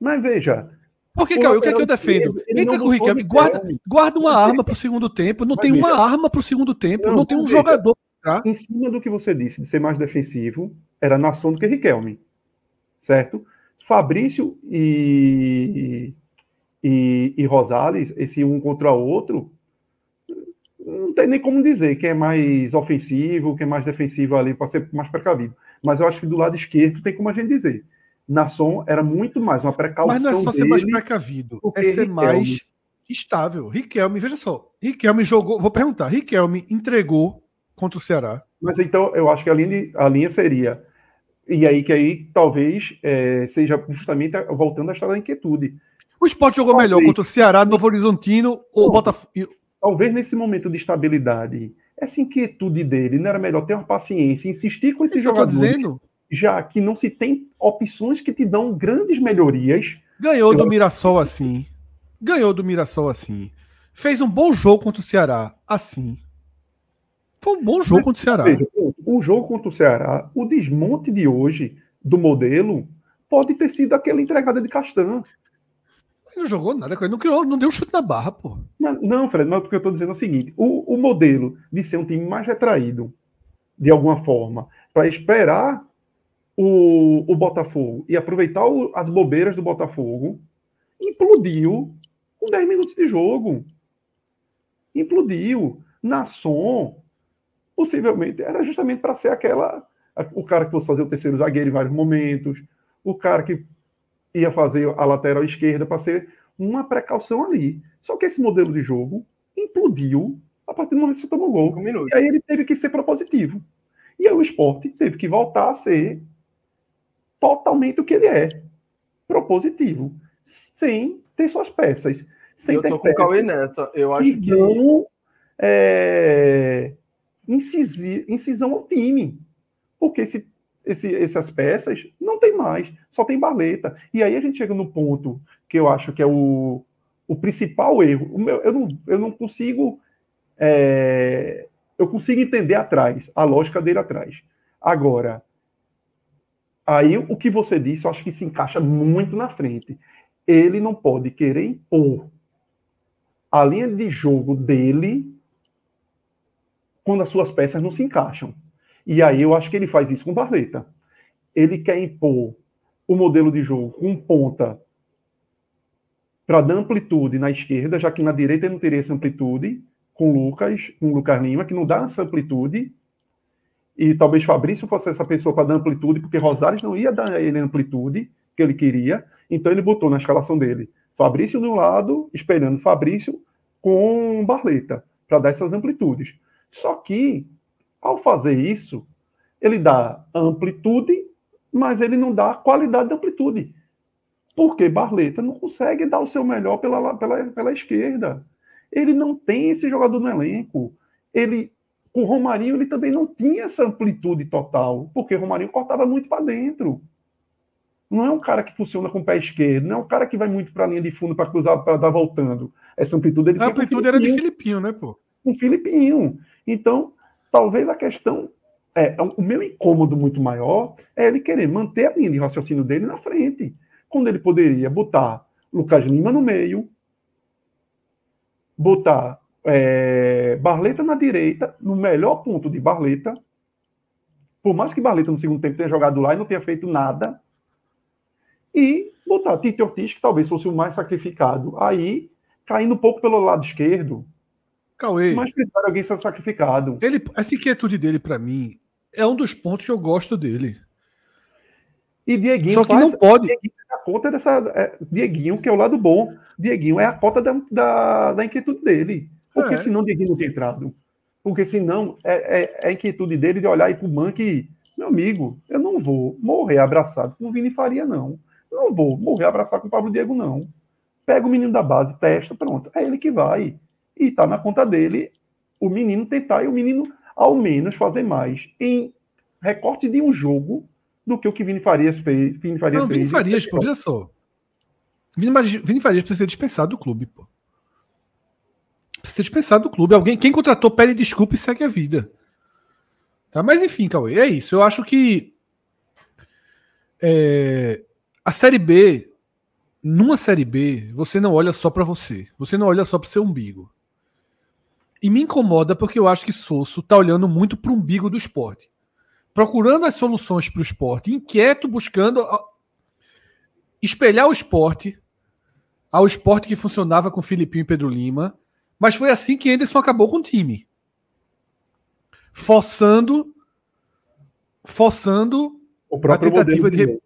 Mas veja. o Caio, o que é que eu defendo? Entra com o Riquelme, guarda, guarda uma arma para o segundo tempo. Não mas tem uma arma para o segundo tempo. Não, não tem um veja. jogador. Tá? Em cima do que você disse, de ser mais defensivo, era Nação do que Riquelme. Certo? Fabrício e, e, e Rosales, esse um contra o outro, não tem nem como dizer quem é mais ofensivo, quem é mais defensivo ali, para ser mais precavido. Mas eu acho que do lado esquerdo tem como a gente dizer. Nasson era muito mais uma precaução. Mas não é só ser mais precavido, é ser Riquelme. mais estável. Riquelme, veja só, Riquelme jogou. Vou perguntar, Riquelme entregou contra o Ceará. Mas então eu acho que a linha, de, a linha seria. E aí que aí talvez é, seja justamente voltando a estar na inquietude. O esporte jogou talvez. melhor contra o Ceará, Novo Horizontino ou Botafogo talvez nesse momento de estabilidade, essa inquietude dele, não era melhor ter uma paciência, insistir com esses é jogadores, já que não se tem opções que te dão grandes melhorias. Ganhou do Mirassol assim. Ganhou do Mirassol assim. Fez um bom jogo contra o Ceará assim. Foi um bom jogo contra o Ceará. o jogo contra o Ceará, o desmonte de hoje do modelo pode ter sido aquela entregada de Castanho. Ele não jogou nada, não, criou, não deu um chute na barra, pô. Mas, não, Fred, mas o que eu estou dizendo é o seguinte: o, o modelo de ser um time mais retraído, de alguma forma, para esperar o, o Botafogo e aproveitar o, as bobeiras do Botafogo, implodiu com 10 minutos de jogo. Implodiu. Na som, possivelmente, era justamente para ser aquela. O cara que fosse fazer o terceiro zagueiro em vários momentos, o cara que ia fazer a lateral esquerda para ser uma precaução ali. Só que esse modelo de jogo implodiu a partir do momento que você tomou gol. Um e aí ele teve que ser propositivo. E aí o esporte teve que voltar a ser totalmente o que ele é. Propositivo. Sem ter suas peças. Sem eu ter tô peças. e nessa. Eu acho que. é, incisão ao time. Porque se esse, essas peças, não tem mais, só tem baleta. E aí a gente chega no ponto que eu acho que é o, o principal erro. O meu, eu, não, eu não consigo. É, eu consigo entender atrás, a lógica dele atrás. Agora, aí o que você disse, eu acho que se encaixa muito na frente. Ele não pode querer impor a linha de jogo dele quando as suas peças não se encaixam. E aí eu acho que ele faz isso com Barleta. Ele quer impor o modelo de jogo com ponta para dar amplitude na esquerda, já que na direita ele não teria essa amplitude, com Lucas, com Lucas Lima, que não dá essa amplitude. E talvez Fabrício fosse essa pessoa para dar amplitude, porque Rosares não ia dar a ele a amplitude que ele queria. Então ele botou na escalação dele Fabrício de um lado, esperando Fabrício com Barleta, para dar essas amplitudes. Só que ao fazer isso, ele dá amplitude, mas ele não dá qualidade de amplitude. Porque Barleta não consegue dar o seu melhor pela, pela, pela esquerda. Ele não tem esse jogador no elenco. Ele, o Romarinho ele também não tinha essa amplitude total, porque o Romarinho cortava muito para dentro. Não é um cara que funciona com o pé esquerdo, não é um cara que vai muito para a linha de fundo para cruzar, para dar voltando. Essa amplitude ele A amplitude era de Filipinho, né, pô? Um Filipinho. Então, Talvez a questão, é, é, o meu incômodo muito maior é ele querer manter a linha de raciocínio dele na frente, quando ele poderia botar Lucas Lima no meio, botar é, Barleta na direita, no melhor ponto de Barleta, por mais que Barleta no segundo tempo tenha jogado lá e não tenha feito nada, e botar Tite Ortiz, que talvez fosse o mais sacrificado, aí caindo um pouco pelo lado esquerdo, Cauê. Mas precisar alguém ser sacrificado. Ele, essa inquietude dele, para mim, é um dos pontos que eu gosto dele. E Dieguinho. Só que faz, não pode. Dieguinho é a conta dessa. É, Dieguinho, que é o lado bom. Dieguinho é a cota da, da, da inquietude dele. Porque é. senão Dieguinho não tem entrado. Porque senão é, é, é a inquietude dele de olhar e pro banco e. Meu amigo, eu não vou morrer abraçado com o Vini Faria, não. não vou morrer abraçado com o Pablo Diego, não. Pega o menino da base, testa, pronto. É ele que vai. E está na conta dele o menino tentar e o menino, ao menos, fazer mais em recorte de um jogo do que o que Vini Farias fez. Vini Farias, não, fez, Vini Farias pô, já só. Vini, Vini Farias precisa ser dispensado do clube, pô. Precisa ser dispensado do clube. Alguém, quem contratou, pede desculpa e segue a vida. Tá? Mas enfim, Cauê, é isso. Eu acho que é, a Série B, numa Série B, você não olha só para você. Você não olha só para seu umbigo. E me incomoda porque eu acho que Sousso está olhando muito para o umbigo do esporte. Procurando as soluções para o esporte, inquieto, buscando espelhar o esporte ao esporte que funcionava com Filipinho e Pedro Lima. Mas foi assim que Anderson acabou com o time. Forçando forçando o a tentativa de, de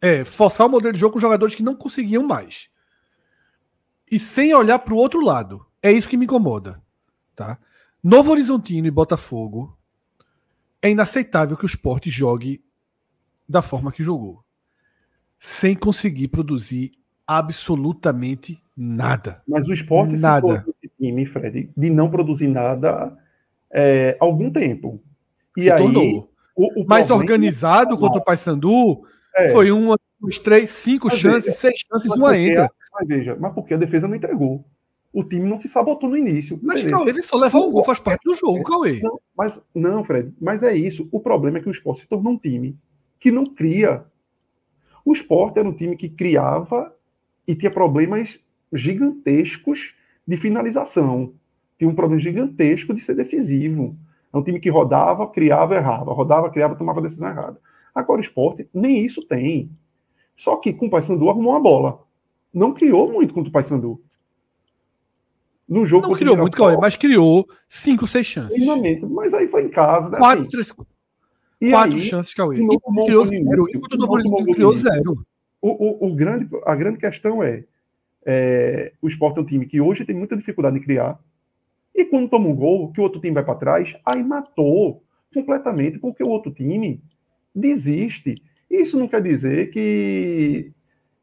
é, forçar o modelo de jogo com jogadores que não conseguiam mais. E sem olhar para o outro lado. É isso que me incomoda tá? Novo Horizontino e Botafogo é inaceitável que o esporte jogue da forma que jogou, sem conseguir produzir absolutamente nada. Mas o esporte nada. se time, Fred, de não produzir nada é, algum tempo. E se aí, tornou. O, o mais organizado contra o Paysandu é. foi uma, duas, três, cinco mas chances, veja, seis chances, uma veja, entra. Mas veja, mas porque a defesa não entregou o time não se sabotou no início. Mas, beleza. Cauê, ele só levou um gol, faz parte do jogo, é, Cauê. Não, mas, não, Fred, mas é isso. O problema é que o esporte se tornou um time que não cria. O esporte era um time que criava e tinha problemas gigantescos de finalização. Tinha um problema gigantesco de ser decisivo. É um time que rodava, criava, errava. Rodava, criava, tomava decisão errada. Agora o esporte nem isso tem. Só que com o Paysandu arrumou uma bola. Não criou muito contra o Paysandu no jogo não criou muito, Cauê, mas criou cinco, seis chances. É mas aí foi em casa. Né? Quatro, assim. três, e quatro aí, chances, Cauê. E criou zero. Né, e o criou zero. O, o, o, grande, a grande questão é, é, o Sport é um time que hoje tem muita dificuldade em criar. E quando toma um gol, que o outro time vai para trás, aí matou completamente, porque o outro time desiste. Isso não quer dizer que,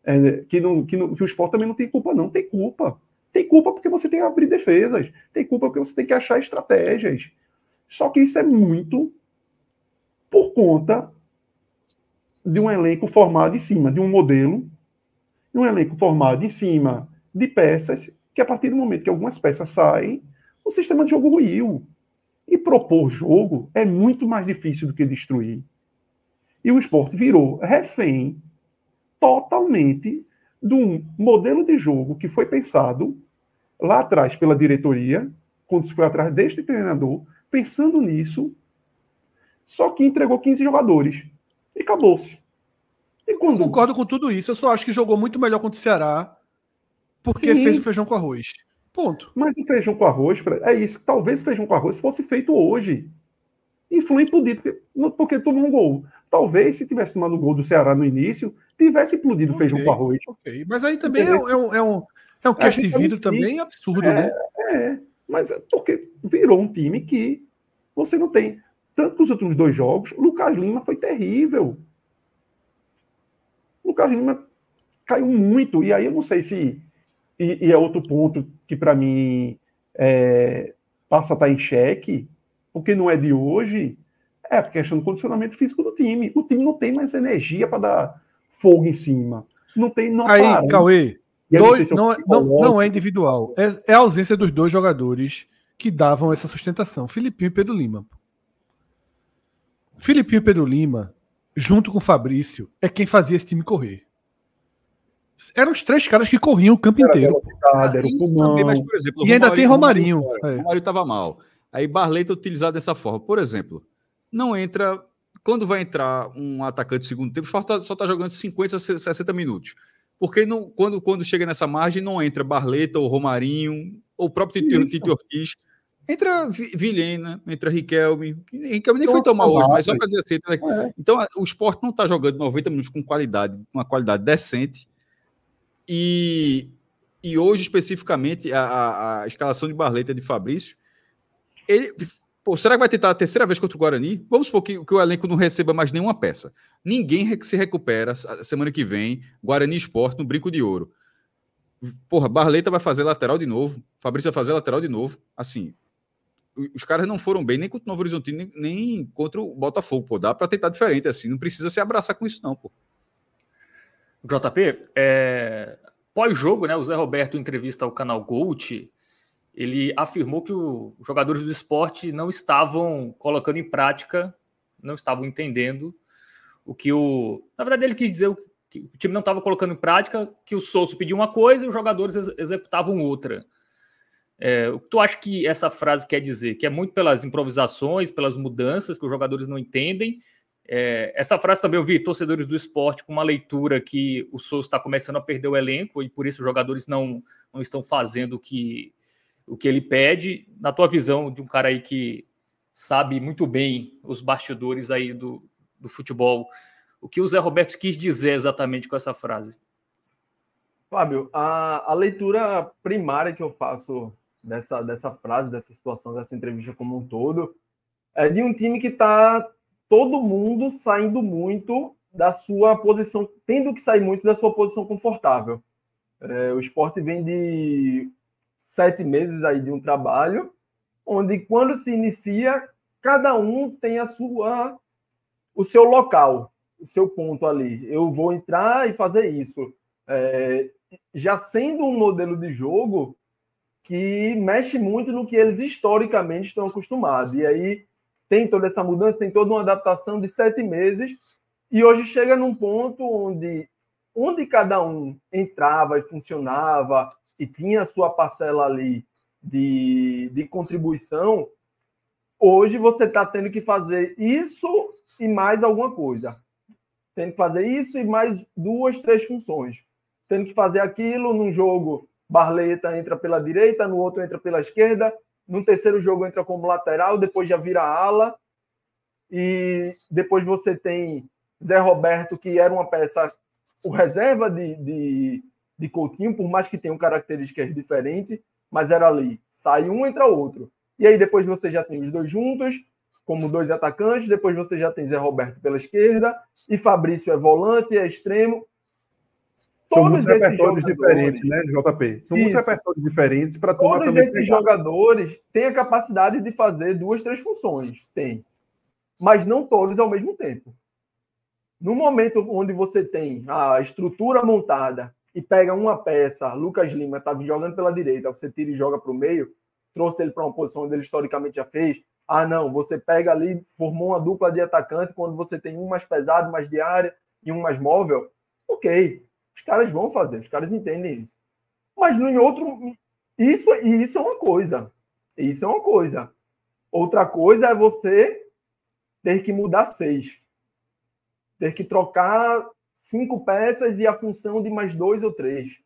é, que, não, que, não, que o Sport também não tem culpa, não. Tem culpa. Tem culpa porque você tem que abrir defesas, tem culpa porque você tem que achar estratégias. Só que isso é muito por conta de um elenco formado em cima de um modelo, de um elenco formado em cima de peças, que a partir do momento que algumas peças saem, o sistema de jogo ruiu. E propor jogo é muito mais difícil do que destruir. E o esporte virou refém totalmente de um modelo de jogo que foi pensado lá atrás pela diretoria, quando se foi atrás deste treinador, pensando nisso, só que entregou 15 jogadores. E acabou-se. quando... Eu concordo com tudo isso, eu só acho que jogou muito melhor contra o Ceará, porque Sim. fez o feijão com arroz. Ponto. Mas o feijão com arroz, é isso. Talvez o feijão com arroz fosse feito hoje. E foi porque, porque tomou um gol. Talvez se tivesse tomado o um gol do Ceará no início, tivesse explodido okay, feijão com arroz. Ok, mas aí também é, é, um, é um, é um cast de é vidro também absurdo, é, né? É, mas é porque virou um time que você não tem. Tanto os últimos dois jogos, o Lucas Lima foi terrível. O Lucas Lima caiu muito, e aí eu não sei se. E, e é outro ponto que para mim é, passa a estar tá em xeque, porque não é de hoje, é a questão do condicionamento físico do time. O time não tem mais energia para dar fogo em cima. Não tem. Não Aí, para, né? Cauê, dois, é não, é, não, não, é individual. É, é, a ausência dos dois jogadores que davam essa sustentação: Filipinho e Pedro Lima. Filipinho e Pedro Lima, junto com Fabrício, é quem fazia esse time correr. Eram os três caras que corriam o campo era inteiro. era o assim, pulmão. Também, mas, exemplo, e ainda tem Romarinho. Romarinho estava é. mal. Aí Barleta é utilizado dessa forma. Por exemplo, não entra quando vai entrar um atacante de segundo tempo, o Sport tá, só está jogando 50, 60 minutos. Porque não, quando, quando chega nessa margem, não entra Barleta ou Romarinho, ou o próprio Tito, Tito Ortiz. Entra Vilhena, entra Riquelme. Riquelme nem foi tão mal hoje, mas só para dizer assim. Né? É. Então, o esporte não está jogando 90 minutos com qualidade, uma qualidade decente. E, e hoje, especificamente, a, a, a escalação de Barleta de Fabrício, ele Pô, será que vai tentar a terceira vez contra o Guarani? Vamos supor que, que o elenco não receba mais nenhuma peça. Ninguém se recupera semana que vem. Guarani Esporte no brinco de ouro. Porra, Barleta vai fazer lateral de novo. Fabrício vai fazer lateral de novo. Assim, os caras não foram bem nem contra o Novo Horizonte nem, nem contra o Botafogo. Pô, dá para tentar diferente assim. Não precisa se abraçar com isso, não, pô. JP, é... pós-jogo, né? O Zé Roberto entrevista ao canal Gold ele afirmou que os jogadores do esporte não estavam colocando em prática, não estavam entendendo o que o. Na verdade, ele quis dizer que o time não estava colocando em prática, que o Souza pediu uma coisa e os jogadores ex executavam outra. É, o que tu acha que essa frase quer dizer? Que é muito pelas improvisações, pelas mudanças que os jogadores não entendem. É, essa frase também eu vi torcedores do esporte com uma leitura que o Souza está começando a perder o elenco e por isso os jogadores não, não estão fazendo o que o que ele pede, na tua visão de um cara aí que sabe muito bem os bastidores aí do, do futebol, o que o Zé Roberto quis dizer exatamente com essa frase? Fábio, a, a leitura primária que eu faço dessa, dessa frase, dessa situação, dessa entrevista como um todo, é de um time que está todo mundo saindo muito da sua posição, tendo que sair muito da sua posição confortável. É, o esporte vem de sete meses aí de um trabalho, onde quando se inicia, cada um tem a sua o seu local, o seu ponto ali. Eu vou entrar e fazer isso. É, já sendo um modelo de jogo que mexe muito no que eles historicamente estão acostumados. E aí tem toda essa mudança, tem toda uma adaptação de sete meses, e hoje chega num ponto onde onde cada um entrava e funcionava, e tinha a sua parcela ali de, de contribuição, hoje você está tendo que fazer isso e mais alguma coisa. Tendo que fazer isso e mais duas, três funções. Tendo que fazer aquilo num jogo, Barleta entra pela direita, no outro entra pela esquerda, no terceiro jogo entra como lateral, depois já vira ala, e depois você tem Zé Roberto, que era uma peça, o reserva de, de, de Coutinho, por mais que tenham características diferentes, mas era ali, sai um, entra outro. E aí depois você já tem os dois juntos, como dois atacantes, depois você já tem Zé Roberto pela esquerda, e Fabrício é volante, é extremo. São Todos muitos né, repertórios diferentes, né, JP? São Isso. muitos repertórios diferentes para todos esses pegar. jogadores têm a capacidade de fazer duas, três funções, tem. Mas não todos ao mesmo tempo. No momento onde você tem a estrutura montada e pega uma peça, Lucas Lima estava tá jogando pela direita, você tira e joga para o meio, trouxe ele para uma posição onde ele historicamente já fez. Ah, não, você pega ali, formou uma dupla de atacante quando você tem um mais pesado, mais de área e um mais móvel. Ok, os caras vão fazer, os caras entendem isso. Mas no outro, isso, isso é uma coisa. Isso é uma coisa. Outra coisa é você ter que mudar seis. Ter que trocar cinco peças e a função de mais dois ou três.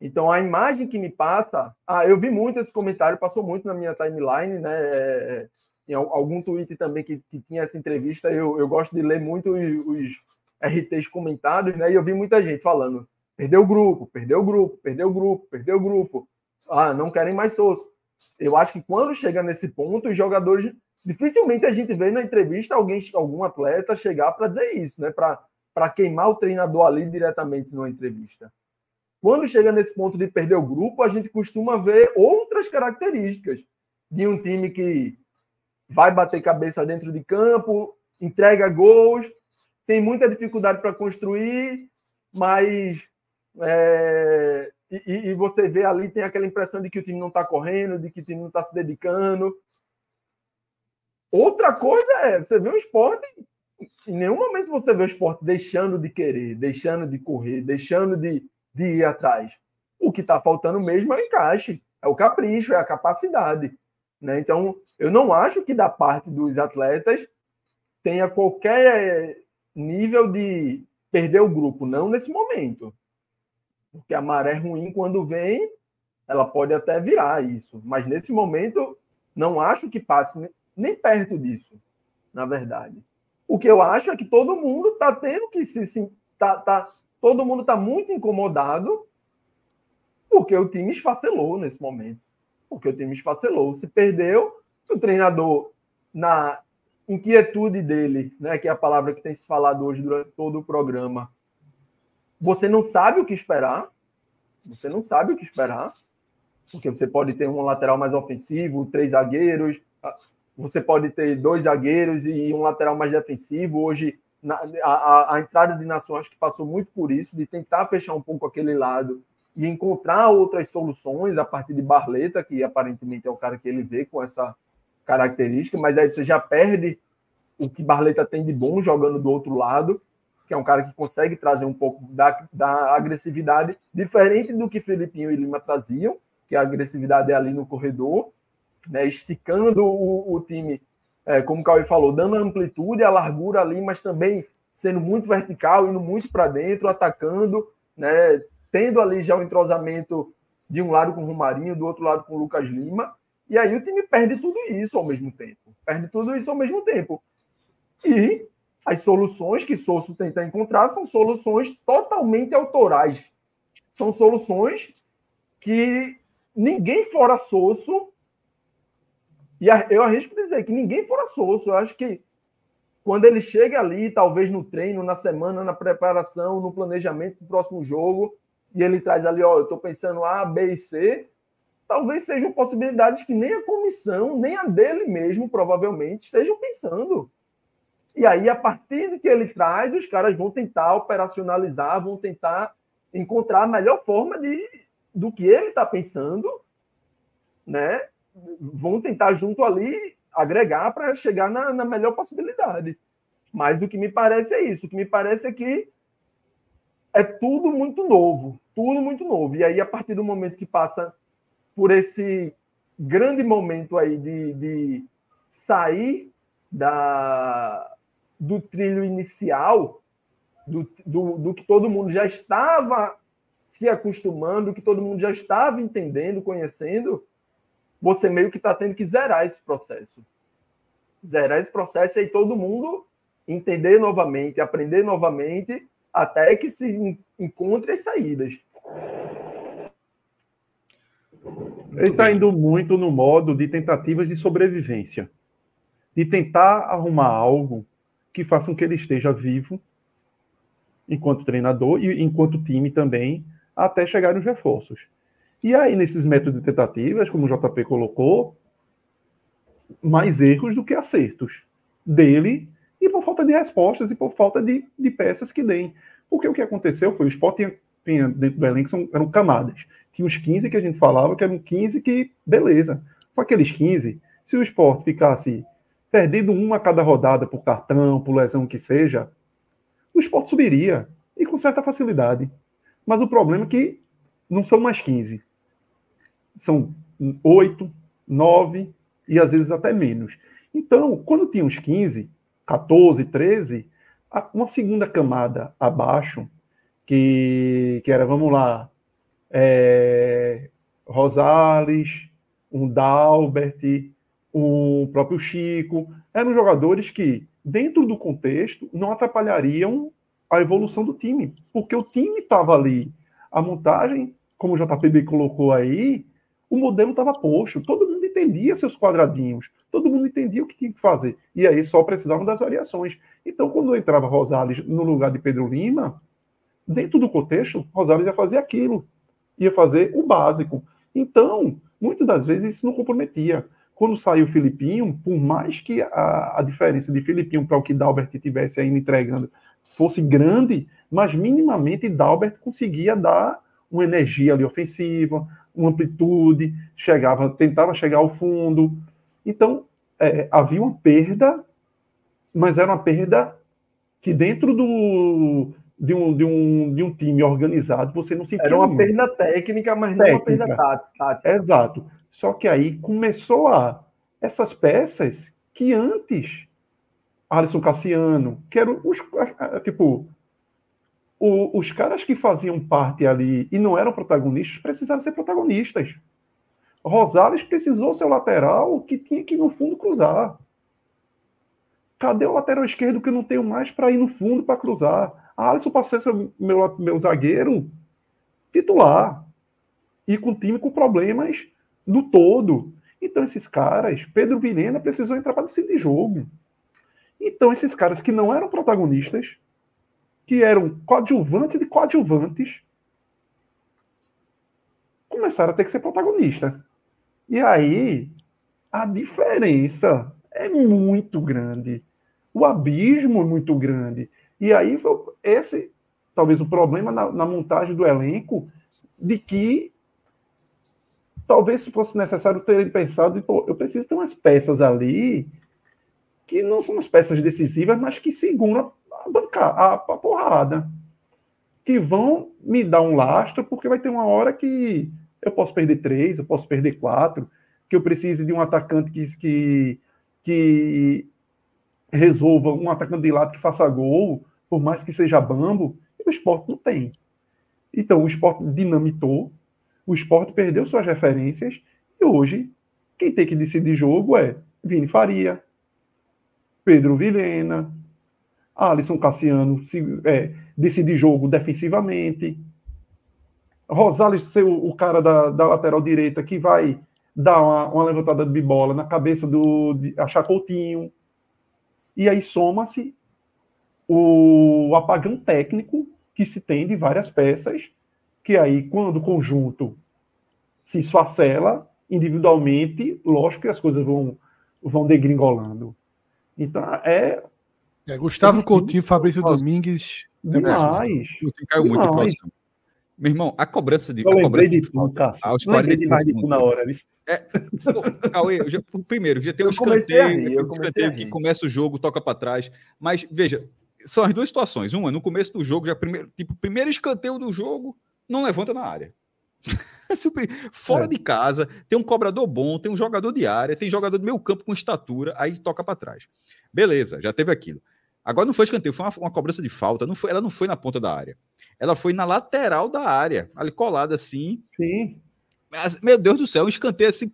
Então, a imagem que me passa. Ah, eu vi muito esse comentário, passou muito na minha timeline, né? É, em algum tweet também que, que tinha essa entrevista. Eu, eu gosto de ler muito os, os RTs comentados, né? E eu vi muita gente falando: perdeu o grupo, perdeu o grupo, perdeu o grupo, perdeu o grupo. Ah, não querem mais Souza. Eu acho que quando chega nesse ponto, os jogadores Dificilmente a gente vê na entrevista alguém, algum atleta chegar para dizer isso, né? Para queimar o treinador ali diretamente numa entrevista. Quando chega nesse ponto de perder o grupo, a gente costuma ver outras características de um time que vai bater cabeça dentro de campo, entrega gols, tem muita dificuldade para construir, mas é, e, e, você vê ali, tem aquela impressão de que o time não está correndo, de que o time não está se dedicando, Outra coisa é, você vê o esporte, em nenhum momento você vê o esporte deixando de querer, deixando de correr, deixando de, de ir atrás. O que está faltando mesmo é o encaixe, é o capricho, é a capacidade. Né? Então, eu não acho que da parte dos atletas tenha qualquer nível de perder o grupo, não nesse momento. Porque a maré é ruim, quando vem, ela pode até virar isso. Mas nesse momento, não acho que passe nem perto disso, na verdade. O que eu acho é que todo mundo está tendo que se. se tá, tá, todo mundo está muito incomodado porque o time esfacelou nesse momento. Porque o time esfacelou. Se perdeu, o treinador, na inquietude dele, né, que é a palavra que tem se falado hoje durante todo o programa, você não sabe o que esperar. Você não sabe o que esperar. Porque você pode ter um lateral mais ofensivo, três zagueiros, você pode ter dois zagueiros e um lateral mais defensivo. Hoje, na, a, a, entrada de Nação acho que passou muito por isso, de tentar fechar um pouco aquele lado e encontrar outras soluções a partir de Barleta, que aparentemente é o cara que ele vê com essa característica, mas aí você já perde o que Barleta tem de bom jogando do outro lado, que é um cara que consegue trazer um pouco da, da agressividade, diferente do que Felipinho e Lima traziam, que a agressividade é ali no corredor, né, esticando o, o time, é, como o Cauê falou, dando amplitude amplitude, a largura ali, mas também sendo muito vertical, indo muito para dentro, atacando, né, tendo ali já o um entrosamento de um lado com o Romarinho, do outro lado com o Lucas Lima, e aí o time perde tudo isso ao mesmo tempo. Perde tudo isso ao mesmo tempo. E as soluções que Souza tenta encontrar são soluções totalmente autorais. São soluções que ninguém fora Souza e eu arrisco dizer que ninguém fora solto. Eu acho que quando ele chega ali, talvez no treino, na semana, na preparação, no planejamento do próximo jogo, e ele traz ali, ó, eu estou pensando A, B e C, talvez sejam possibilidades que nem a comissão, nem a dele mesmo, provavelmente, estejam pensando. E aí, a partir do que ele traz, os caras vão tentar operacionalizar, vão tentar encontrar a melhor forma de, do que ele está pensando, né? vão tentar junto ali agregar para chegar na, na, melhor possibilidade. Mas o que me parece é isso. O que me parece é que é tudo muito novo, tudo muito novo. E aí, a partir do momento que passa por esse grande momento aí de, de sair da, do trilho inicial, do, do, do que todo mundo já estava se acostumando, que todo mundo já estava entendendo, conhecendo, você meio que está tendo que zerar esse processo. Zerar esse processo e todo mundo entender novamente, aprender novamente, até que se encontre as saídas. Muito Ele está indo muito no modo de tentativas de sobrevivência, de tentar arrumar algo que faça com que ele esteja vivo enquanto treinador e enquanto time também, até chegar os reforços. E aí, nesses métodos de tentativas, como o JP colocou, mais erros do que acertos dele e por falta de respostas e por falta de, de peças que deem. Porque o que aconteceu foi o Sport tinha, tinha dentro do elenco eram camadas. Tinha os 15 que a gente falava que eram 15 que, beleza. Com aqueles 15, se o Sport ficasse perdendo uma a cada rodada por cartão, por lesão que seja, o Sport subiria e com certa facilidade. Mas o problema é que não são mais 15 são oito, nove e às vezes até menos. Então, quando tinha uns 15, 14, 13, uma segunda camada abaixo, que, que era, vamos lá, é, Rosales, um Dalbert, um próprio Chico, eram jogadores que, dentro do contexto, não atrapalhariam a evolução do time, porque o time estava ali. A montagem, como o JPB colocou aí, o modelo estava posto, todo mundo entendia seus quadradinhos, todo mundo entendia o que tinha que fazer. E aí só precisavam das variações. Então, quando entrava Rosales no lugar de Pedro Lima, dentro do contexto, Rosales ia fazer aquilo, ia fazer o básico. Então, muitas das vezes isso não comprometia. Quando saiu o Filipinho, por mais que a, a diferença de Filipinho para o que Dalbert tivesse ainda entregando fosse grande, mas minimamente Dalbert conseguia dar uma energia ali ofensiva, uma amplitude, chegava, tentava chegar ao fundo. Então, é, havia uma perda, mas era uma perda que dentro do, de, um, de, um, de um time organizado você não sentia. Era uma perda técnica, mas técnica. não uma perda tática. Exato. Só que aí começou a essas peças que antes Alisson Cassiano, que eram os tipo o, os caras que faziam parte ali e não eram protagonistas precisaram ser protagonistas. Rosales precisou ser o lateral que tinha que, no fundo, cruzar. Cadê o lateral esquerdo que eu não tenho mais para ir no fundo para cruzar? A Alisson passou a ser meu, meu zagueiro titular. E com o time com problemas no todo. Então, esses caras, Pedro Vilhena precisou entrar para decidir jogo. Então, esses caras que não eram protagonistas que eram coadjuvantes de coadjuvantes, começaram a ter que ser protagonista. E aí a diferença é muito grande. O abismo é muito grande. E aí foi esse, talvez, o problema na, na montagem do elenco, de que talvez se fosse necessário terem pensado, pô, eu preciso ter umas peças ali que não são as peças decisivas, mas que seguram bancar a, a porrada. Que vão me dar um lastro, porque vai ter uma hora que eu posso perder três, eu posso perder quatro, que eu precise de um atacante que, que, que resolva, um atacante de lado que faça gol, por mais que seja bambo, o esporte não tem. Então, o esporte dinamitou, o esporte perdeu suas referências, e hoje, quem tem que decidir jogo é Vini Faria, Pedro Vilhena, Alisson Cassiano se, é, decidir jogo defensivamente. Rosales ser o, o cara da, da, lateral direita que vai dar uma, uma levantada de bola na cabeça do Achacoutinho. E aí soma-se o apagão técnico que se tem de várias peças, que aí, quando o conjunto se esfacela individualmente, lógico que as coisas vão, vão degringolando. Então, é é, Gustavo Coutinho, Fabrício Domingues. Né, demais. caiu demais. muito próximo. Meu irmão, a cobrança de. Eu a cobrança de tudo, cara. Aos 40 de na hora, viu? É, pô, Cauê, já, primeiro, já tem um escanteio, rir, escanteio que começa o jogo, toca para trás. Mas, veja, são as duas situações. Uma, no começo do jogo, já primeiro, tipo, primeiro escanteio do jogo, não levanta na área. É fora é. de casa, tem um cobrador bom, tem um jogador de área, tem jogador do meu campo com estatura, aí toca para trás. Beleza, já teve aquilo. Agora não foi escanteio, foi uma, uma cobrança de falta, não foi, ela não foi na ponta da área. Ela foi na lateral da área, ali colada assim. Sim. Mas, meu Deus do céu, um escanteio assim,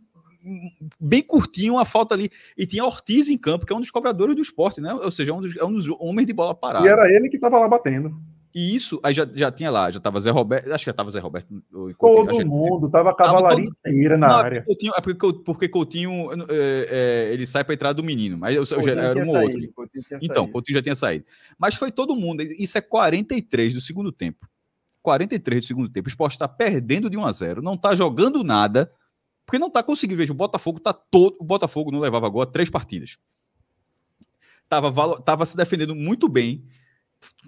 bem curtinho, uma falta ali. E tinha Ortiz em campo, que é um dos cobradores do esporte, né? Ou seja, é um dos, é um dos homens de bola parada. E era ele que estava lá batendo. E isso, aí já, já tinha lá, já tava Zé Roberto, acho que já tava Zé Roberto. todo gente, mundo, tava a cavalaria tava todo, inteira na não, é área. Coutinho, é porque, porque Coutinho, é, é, ele sai para entrada do menino, mas eu, eu era um ou outro. Coutinho então, saído. Coutinho já tinha saído. Mas foi todo mundo, isso é 43 do segundo tempo. 43 do segundo tempo, o esporte tá perdendo de 1 a 0 não tá jogando nada, porque não tá conseguindo, veja, o Botafogo tá todo, o Botafogo não levava agora três partidas. Tava, tava se defendendo muito bem,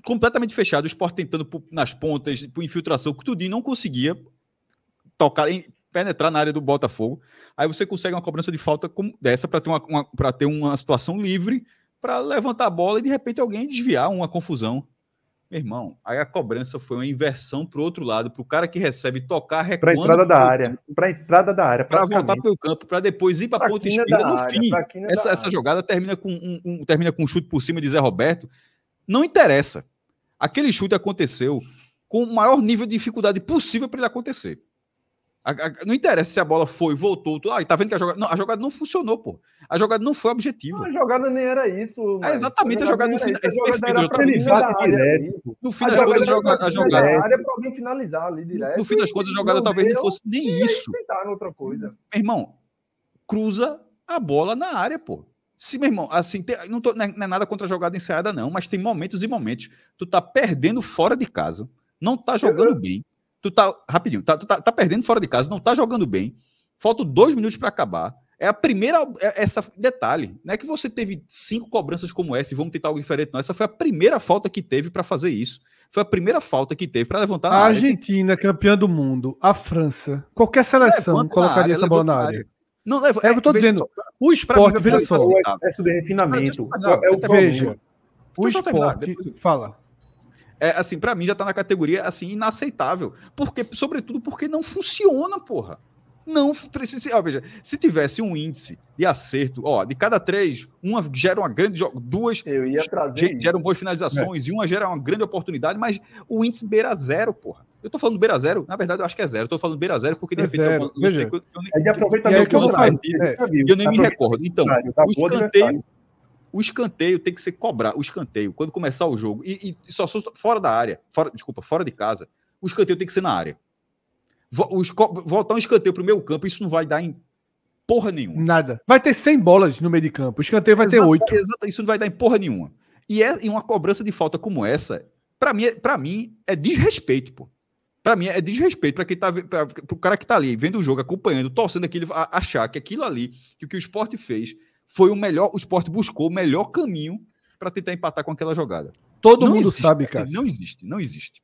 completamente fechado, o Sport tentando por, nas pontas, por infiltração, que tudinho não conseguia tocar, penetrar na área do Botafogo. Aí você consegue uma cobrança de falta como dessa para ter uma, uma para ter uma situação livre para levantar a bola e de repente alguém desviar uma confusão. Meu irmão, aí a cobrança foi uma inversão para o outro lado, para o cara que recebe tocar Para entrada da área. Para entrada da área. Para voltar para o campo, para depois ir para a ponta esquerda. No área, fim, essa, essa jogada termina com, um, um, termina com um chute por cima de Zé Roberto, não interessa. Aquele chute aconteceu com o maior nível de dificuldade possível para ele acontecer. A, a, não interessa se a bola foi, voltou, tudo. Ah, tá vendo que a jogada. Não, a jogada não funcionou, pô. A jogada não foi objetiva. Não, a jogada nem era isso. É, exatamente, a jogada, a jogada no final. Perfeito, né? área, no fim das contas, a jogada. alguém finalizar ali direto. No fim das contas, a jogada talvez não fosse nem isso. Outra coisa. Meu irmão, cruza a bola na área, pô. Se, meu irmão, assim, tem, não, tô, é, não, é, nada contra a jogada ensaiada, não, mas tem momentos e momentos. Tu tá perdendo fora de casa, não tá jogando uhum. bem. Tu tá, rapidinho, tá, tu tá, tá, perdendo fora de casa, não tá jogando bem. Faltam dois minutos para acabar. É a primeira. É, essa Detalhe, não é que você teve cinco cobranças como essa e vamos tentar algo diferente, não. Essa foi a primeira falta que teve para fazer isso. Foi a primeira falta que teve para levantar a Argentina, área. campeã do mundo, a França, qualquer seleção colocaria área, essa bola na área. área. Não, é, é eu tô é, dizendo. Só. O esporte, veja é só. O excesso de refinamento. Não, é o veja. O esporte. Fala. É, assim, para mim já tá na categoria assim inaceitável, porque sobretudo porque não funciona, porra. Não precisa, ó, veja, se tivesse um índice de acerto, ó, de cada três, uma gera uma grande jogo, duas geram boas finalizações é. e uma gera uma grande oportunidade, mas o índice beira zero, porra. Eu tô falando beira zero, na verdade eu acho que é zero. Eu tô falando beira zero porque de é repente é, eu, Veja, eu, eu, é aproveitamento que eu, é é eu, faz, é. Né? eu nem me recordo. Então, o escanteio, o escanteio tem que ser cobrar, o escanteio, quando começar o jogo, e, e só fora da área, fora, desculpa, fora de casa, o escanteio tem que ser na área. Voltar um escanteio pro meio campo, isso não vai dar em porra nenhuma. Nada. Vai ter 100 bolas no meio de campo, o escanteio vai exato, ter 8. Exato, isso não vai dar em porra nenhuma. E, é, uma cobrança de falta como essa, para mim, é, pra mim, é desrespeito, pô. Para mim é desrespeito para quem tá para o cara que tá ali vendo o jogo, acompanhando, torcendo aquilo, achar que aquilo ali, que o que o esporte fez foi o melhor, o esporte buscou o melhor caminho para tentar empatar com aquela jogada. Todo não mundo existe, sabe, assim, cara. Não existe, não existe.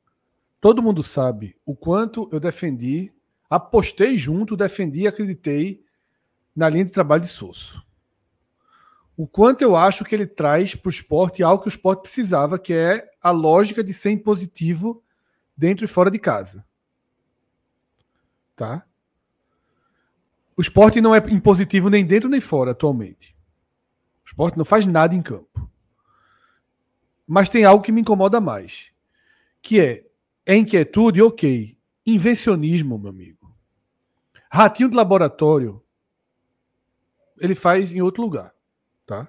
Todo mundo sabe o quanto eu defendi, apostei junto, defendi, acreditei na linha de trabalho de Souza o quanto eu acho que ele traz para o esporte algo que o esporte precisava, que é a lógica de ser impositivo dentro e fora de casa. Tá? O esporte não é impositivo nem dentro nem fora atualmente. O esporte não faz nada em campo. Mas tem algo que me incomoda mais, que é, é inquietude, ok. Invencionismo, meu amigo. Ratinho de laboratório, ele faz em outro lugar, tá?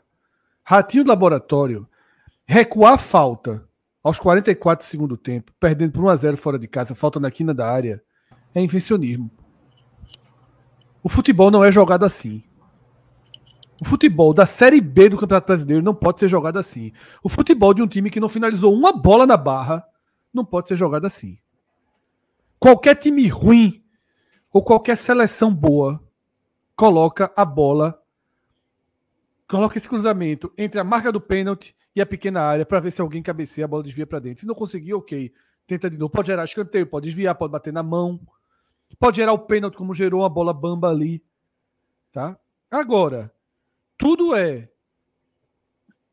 Ratinho de laboratório, recuar falta aos 44 segundos do tempo, perdendo por 1 a 0 fora de casa, falta na quina da área, é invencionismo. O futebol não é jogado assim. O futebol da Série B do Campeonato Brasileiro não pode ser jogado assim. O futebol de um time que não finalizou uma bola na barra não pode ser jogado assim. Qualquer time ruim ou qualquer seleção boa coloca a bola, coloca esse cruzamento entre a marca do pênalti e a pequena área para ver se alguém cabeceia a bola desvia para dentro. Se não conseguir, ok. Tenta de novo. Pode gerar escanteio, pode desviar, pode bater na mão. Pode gerar o pênalti, como gerou uma bola bamba ali. Tá? Agora, tudo é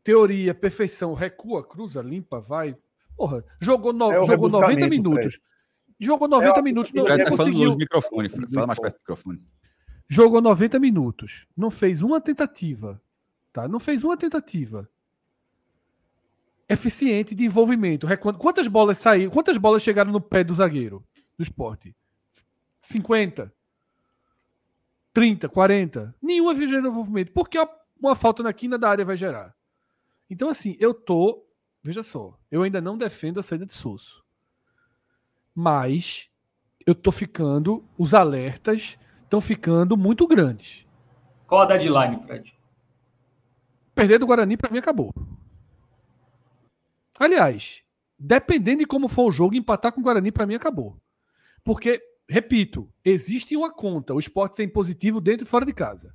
teoria, perfeição, recua, cruza, limpa, vai. Porra, jogou, no, é jogou 90 minutos. Jogou 90 é minutos. Não, tá não conseguiu. microfone, fala mais perto do microfone. Jogou 90 minutos. Não fez uma tentativa. Tá? Não fez uma tentativa eficiente de envolvimento. Quantas bolas saíram? Quantas bolas chegaram no pé do zagueiro do esporte? 50? 30, 40? Nenhuma vem no envolvimento. Porque uma falta na quina da área vai gerar. Então, assim, eu tô. Veja só, eu ainda não defendo a saída de Souza. Mas eu tô ficando. Os alertas estão ficando muito grandes. Qual a deadline, Fred? Perder do Guarani, para mim, acabou. Aliás, dependendo de como for o jogo, empatar com o Guarani para mim acabou. Porque, repito, existe uma conta, o esporte ser positivo dentro e fora de casa.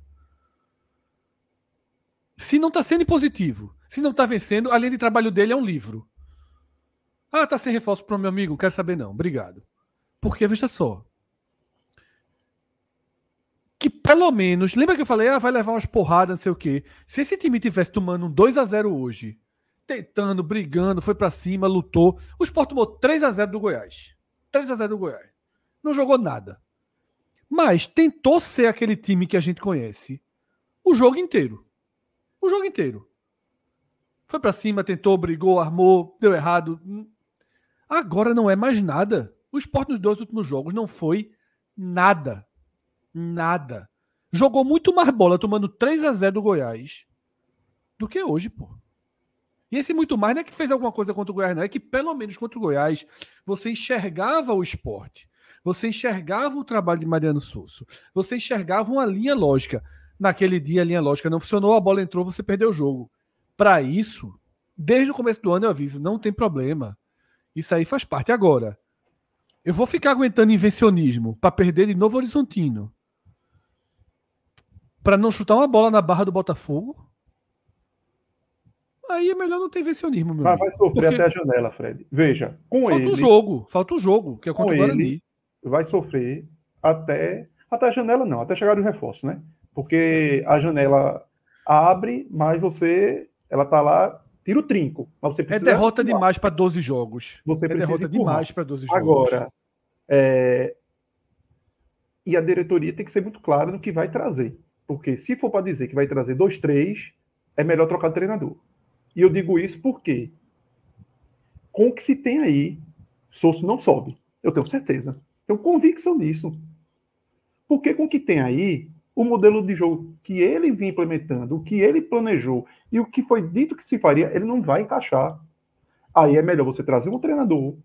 Se não está sendo positivo, se não está vencendo, a linha de trabalho dele é um livro. Ah, tá sem reforço para o meu amigo, quero saber não, obrigado. Porque, veja só, que pelo menos, lembra que eu falei, ah, vai levar umas porradas, não sei o quê. Se esse time tivesse tomando um 2 a 0 hoje, tentando, brigando, foi para cima, lutou. O Sport tomou 3 a 0 do Goiás. 3 a 0 do Goiás. Não jogou nada. Mas tentou ser aquele time que a gente conhece o jogo inteiro. O jogo inteiro. Foi para cima, tentou, brigou, armou, deu errado. Agora não é mais nada. O Sport nos dois últimos jogos não foi nada. Nada. Jogou muito mais bola tomando 3 a 0 do Goiás do que hoje, pô. E esse muito mais não é que fez alguma coisa contra o Goiás, não. É que pelo menos contra o Goiás você enxergava o esporte. Você enxergava o trabalho de Mariano Souza. Você enxergava uma linha lógica. Naquele dia a linha lógica não funcionou, a bola entrou, você perdeu o jogo. Para isso, desde o começo do ano eu aviso, não tem problema. Isso aí faz parte. Agora, eu vou ficar aguentando invencionismo para perder de Novo Horizontino. Para não chutar uma bola na barra do Botafogo aí é melhor não ter vencionismo, meu Mas amigo. vai sofrer Porque... até a janela, Fred. Veja, com falta ele... Falta um jogo, falta um jogo, que é contra com o vai sofrer até... Até a janela não, até chegar o reforço, né? Porque a janela abre, mas você... Ela tá lá, tira o trinco. Mas você é precisa... É derrota empurrar. demais para 12 jogos. Você é derrota empurrar. demais para 12 jogos. Agora, é... E a diretoria tem que ser muito clara no que vai trazer. Porque se for para dizer que vai trazer dois, três, é melhor trocar de treinador. E eu digo isso porque, com o que se tem aí, Souza não sobe. Eu tenho certeza. Tenho convicção disso. Porque com o que tem aí, o modelo de jogo que ele vem implementando, o que ele planejou e o que foi dito que se faria, ele não vai encaixar. Aí é melhor você trazer um treinador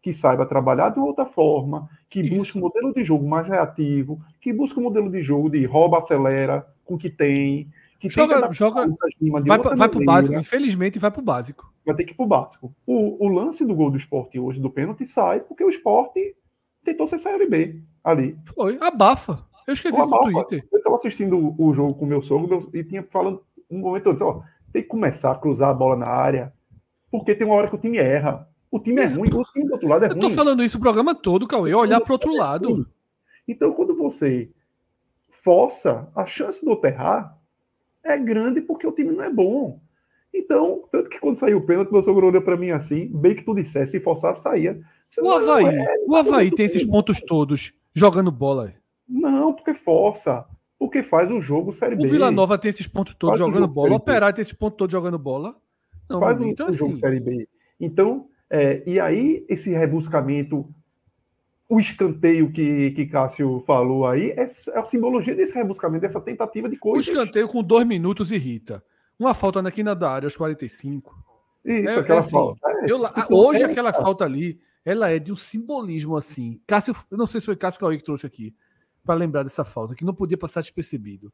que saiba trabalhar de outra forma, que Isso. busque um modelo de jogo mais reativo, que busque um modelo de jogo de rouba, acelera com o que tem, joga, joga vai, pra, vai pro básico, infelizmente vai pro básico. Vai ter que ir pro básico. O, o lance do gol do esporte hoje, do pênalti, sai porque o esporte tentou ser Série B ali. Foi, abafa. Eu escrevi isso no Twitter. Eu tava assistindo o jogo com meu sogro meu, e tinha falando um momento, eu disse, ó, tem que começar a cruzar a bola na área, porque tem uma hora que o time erra. O time é ruim, o time do outro lado é ruim. Eu tô falando isso o programa todo, Cauê, olhar pro outro é lado. Assim. então, quando você força, a chance do outro errar é grande porque o time não é bom. Então, tanto que quando saiu o pênalti, o professor olhou para mim assim, bem que tu dissesse, se forçava, saía. Você o é, Havaí, não é, o Havaí é, tem esses é, pontos todos jogando bola. Não, porque força. Porque faz o jogo Série o B. O Vila Nova tem esses pontos todos faz jogando bola. O Operário tem esses pontos todos jogando bola. Não, faz então, o, então, jogo assim, Série B. Então, é, e aí esse rebuscamento o escanteio que, que Cássio falou aí é, é a simbologia desse rebuscamento, dessa tentativa de coisas. O escanteio com dois minutos irrita. Uma falta na quina da área aos 45. Isso, é, aquela é assim, falta. É, eu, ah, hoje, é aquela falta ali, ela é de um simbolismo assim. Cássio, eu não sei se foi Cássio que trouxe aqui, para lembrar dessa falta, que não podia passar despercebido.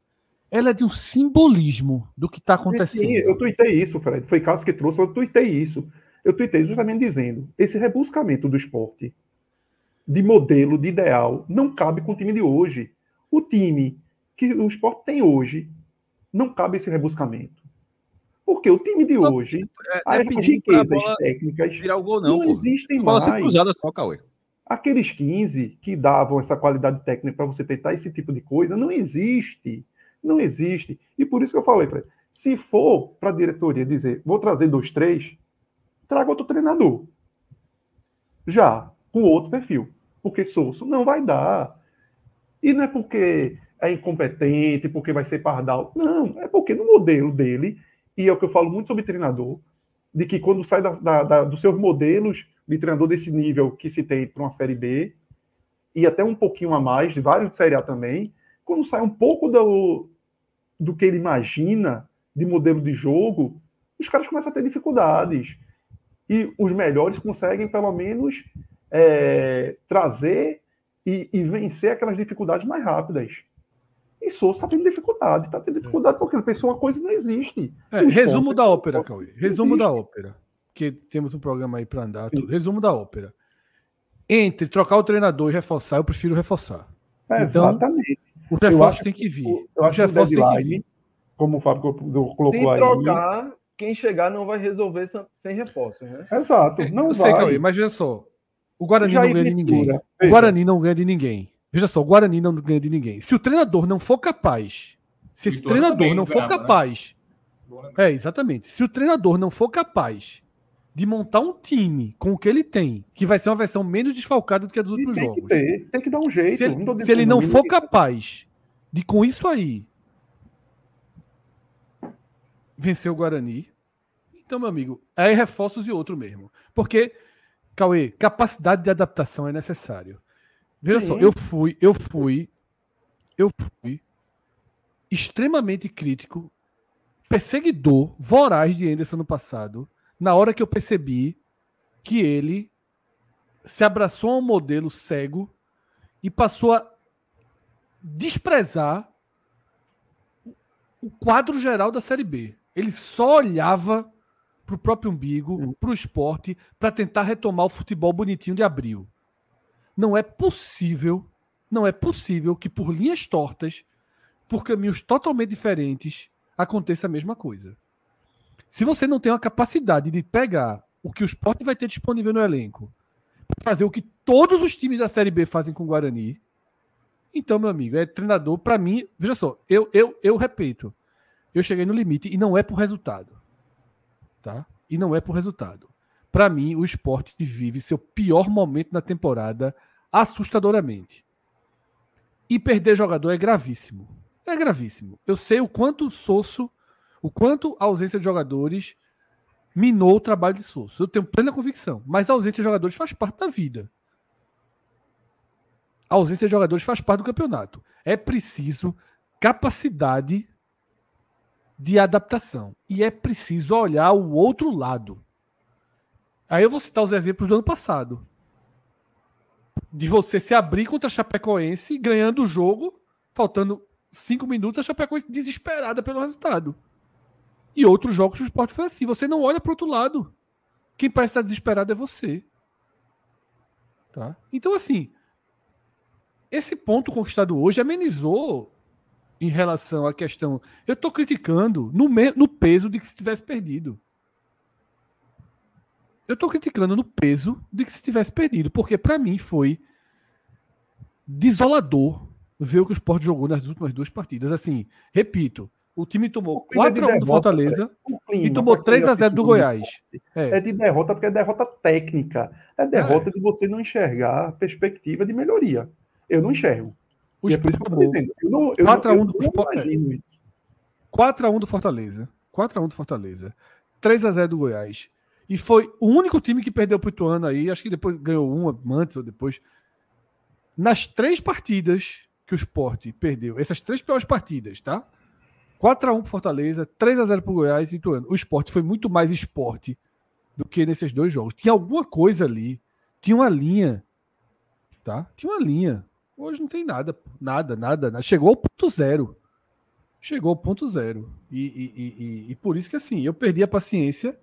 Ela é de um simbolismo do que está acontecendo. Sim, eu tuitei isso, Fred. Foi Cássio que trouxe, eu tuitei isso. Eu tuitei justamente dizendo: esse rebuscamento do esporte de modelo, de ideal, não cabe com o time de hoje. O time que o esporte tem hoje não cabe esse rebuscamento. Porque o time de hoje, é, é as riquezas técnicas virar o gol, não, não existem mais. cruzada só, Cauê. Aqueles 15 que davam essa qualidade técnica para você tentar esse tipo de coisa, não existe. Não existe. E por isso que eu falei, Fred, se for para a diretoria dizer, vou trazer dois, três, traga outro treinador. Já com outro perfil. Porque Souza não vai dar. E não é porque é incompetente, porque vai ser pardal. Não, é porque no modelo dele, e é o que eu falo muito sobre treinador, de que quando sai da, da, da, dos seus modelos de treinador desse nível que se tem para uma Série B, e até um pouquinho a mais, de vários de Série A também, quando sai um pouco do, do que ele imagina de modelo de jogo, os caras começam a ter dificuldades. E os melhores conseguem, pelo menos, é, trazer e, e, vencer aquelas dificuldades mais rápidas. E Souza está tendo dificuldade, está tendo dificuldade porque ele pensou uma coisa e não existe. É, resumo pontos, da ópera, Cauê. Resumo existe. da ópera. Que temos um programa aí para andar. Resumo da ópera. Entre trocar o treinador e reforçar, eu prefiro reforçar. É, então, exatamente. O reforço tem que vir. Eu, eu o reforço tem que vir. Como o Fábio colocou aí. Trocar, quem chegar não vai resolver sem reforço, né? Exato. Não vai. Sei, Cauê, mas veja só o Guarani não ganha de ninguém. Veja. O Guarani não ganha de ninguém. Veja só, o Guarani não ganha de ninguém. Se o treinador não for capaz, se esse treinador não for grava, né? capaz. Né? É, exatamente. Se o treinador não for capaz de montar um time com o que ele tem, que vai ser uma versão menos desfalcada do que a dos e outros tem jogos. Que ter, tem que dar um jeito. Se ele não, se ele não for capaz de, com isso aí, vencer o Guarani, então, meu amigo, é reforços e outro mesmo. Porque Cauê, capacidade de adaptação é necessário. Veja Sim. só, eu fui, eu fui, eu fui extremamente crítico, perseguidor, voraz de Anderson no passado, na hora que eu percebi que ele se abraçou a um modelo cego e passou a desprezar o quadro geral da Série B. Ele só olhava para o próprio umbigo, uhum. para o esporte, para tentar retomar o futebol bonitinho de abril. Não é possível, não é possível que por linhas tortas, por caminhos totalmente diferentes, aconteça a mesma coisa. Se você não tem a capacidade de pegar o que o esporte vai ter disponível no elenco, fazer o que todos os times da Série B fazem com o Guarani, então, meu amigo, é treinador, para mim, veja só, eu, eu, eu repito, eu cheguei no limite e não é por resultado tá? E não é por resultado. Para mim, o esporte vive seu pior momento na temporada assustadoramente. E perder jogador é gravíssimo. É gravíssimo. Eu sei o quanto Sosso, o quanto a ausência de jogadores minou o trabalho de Sosso. Eu tenho plena convicção. Mas a ausência de jogadores faz parte da vida. A ausência de jogadores faz parte do campeonato. É preciso capacidade de adaptação. E é preciso olhar o outro lado. Aí eu vou citar os exemplos do ano passado. De você se abrir contra a Chapecoense, ganhando o jogo, faltando cinco minutos, a Chapecoense desesperada pelo resultado. E outros jogos do esporte foi assim. Você não olha para outro lado. Quem parece estar desesperado é você. Tá? Então, assim, esse ponto conquistado hoje amenizou em relação à questão. Eu estou criticando no, me, no peso de que se tivesse perdido. Eu estou criticando no peso de que se tivesse perdido, porque para mim foi desolador ver o que o Sport jogou nas últimas duas partidas. Assim, repito, o time tomou 4x1 do Fortaleza é, é clima, e tomou 3x0 assim, do Goiás. É. é. de derrota, porque é derrota técnica. É, é. derrota é. de você não enxergar a perspectiva de melhoria. Eu não enxergo. O E é por isso que eu tô dizendo. Eu não, eu 4 x 1 do, não 4 a 1 do Fortaleza. 4 x 1 do Fortaleza. 3 x 0 do Goiás. E foi o único time que perdeu pro Ituano aí, acho que depois ganhou uma antes ou depois. Nas três partidas que o Sport perdeu, essas três piores partidas, tá? 4 x 1 pro Fortaleza, 3 x 0 pro Goiás e Ituano. O Sport foi muito mais esporte do que nesses dois jogos. Tinha alguma coisa ali, tinha uma linha, tá? Tinha uma linha. Hoje não tem nada, nada, nada. Chegou ao ponto zero. Chegou ao ponto zero. E, e, e, e por isso que assim, eu perdi a paciência.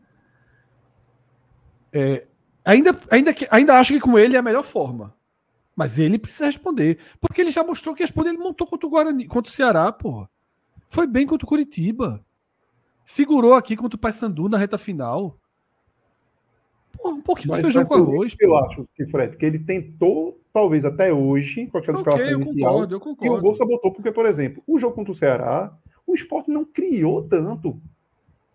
É, ainda, ainda, ainda acho que com ele é a melhor forma. Mas ele precisa responder. Porque ele já mostrou que responder, ele montou contra o Guarani, contra o Ceará, porra. Foi bem contra o Curitiba. Segurou aqui contra o Paysandu na reta final um pouquinho mas, de feijão é com arroz. Eu acho, que Fred, que ele tentou, talvez até hoje, com aquela okay, escalação inicial. Concordo, eu concordo. E o gol botou, porque, por exemplo, o jogo contra o Ceará, o esporte não criou tanto.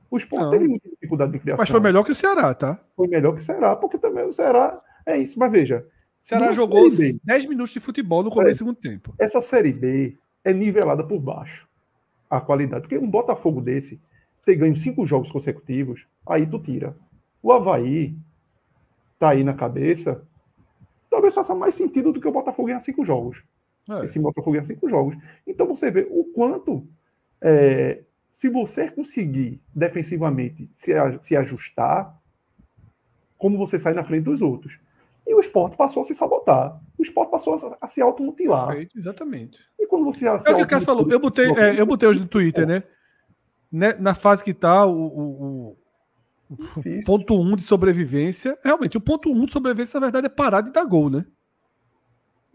O esporte não. teve muita dificuldade de criação. Mas foi melhor que o Ceará, tá? Foi melhor que o Ceará, porque também o Ceará é isso. Mas veja. O Ceará jogou 10 minutos de futebol no começo é, do segundo tempo. Essa Série B é nivelada por baixo a qualidade. Porque um Botafogo desse ter ganho cinco jogos consecutivos, aí tu tira. O Havaí tá aí na cabeça, talvez faça mais sentido do que o Botafogo ganhar cinco jogos. É. Esse Botafogo ganhar cinco jogos. Então você vê o quanto, é, se você conseguir defensivamente se, se ajustar, como você sai na frente dos outros. E o esporte passou a se sabotar. O esporte passou a, a se automutilar. Perfeito, exatamente. E quando você. É o que o Cássio falou. Eu botei, é, eu botei hoje no Twitter, né? É. né na fase que tá, o, o Difícil. ponto 1 um de sobrevivência. Realmente, o ponto 1 um de sobrevivência, na verdade, é parar de dar gol, né?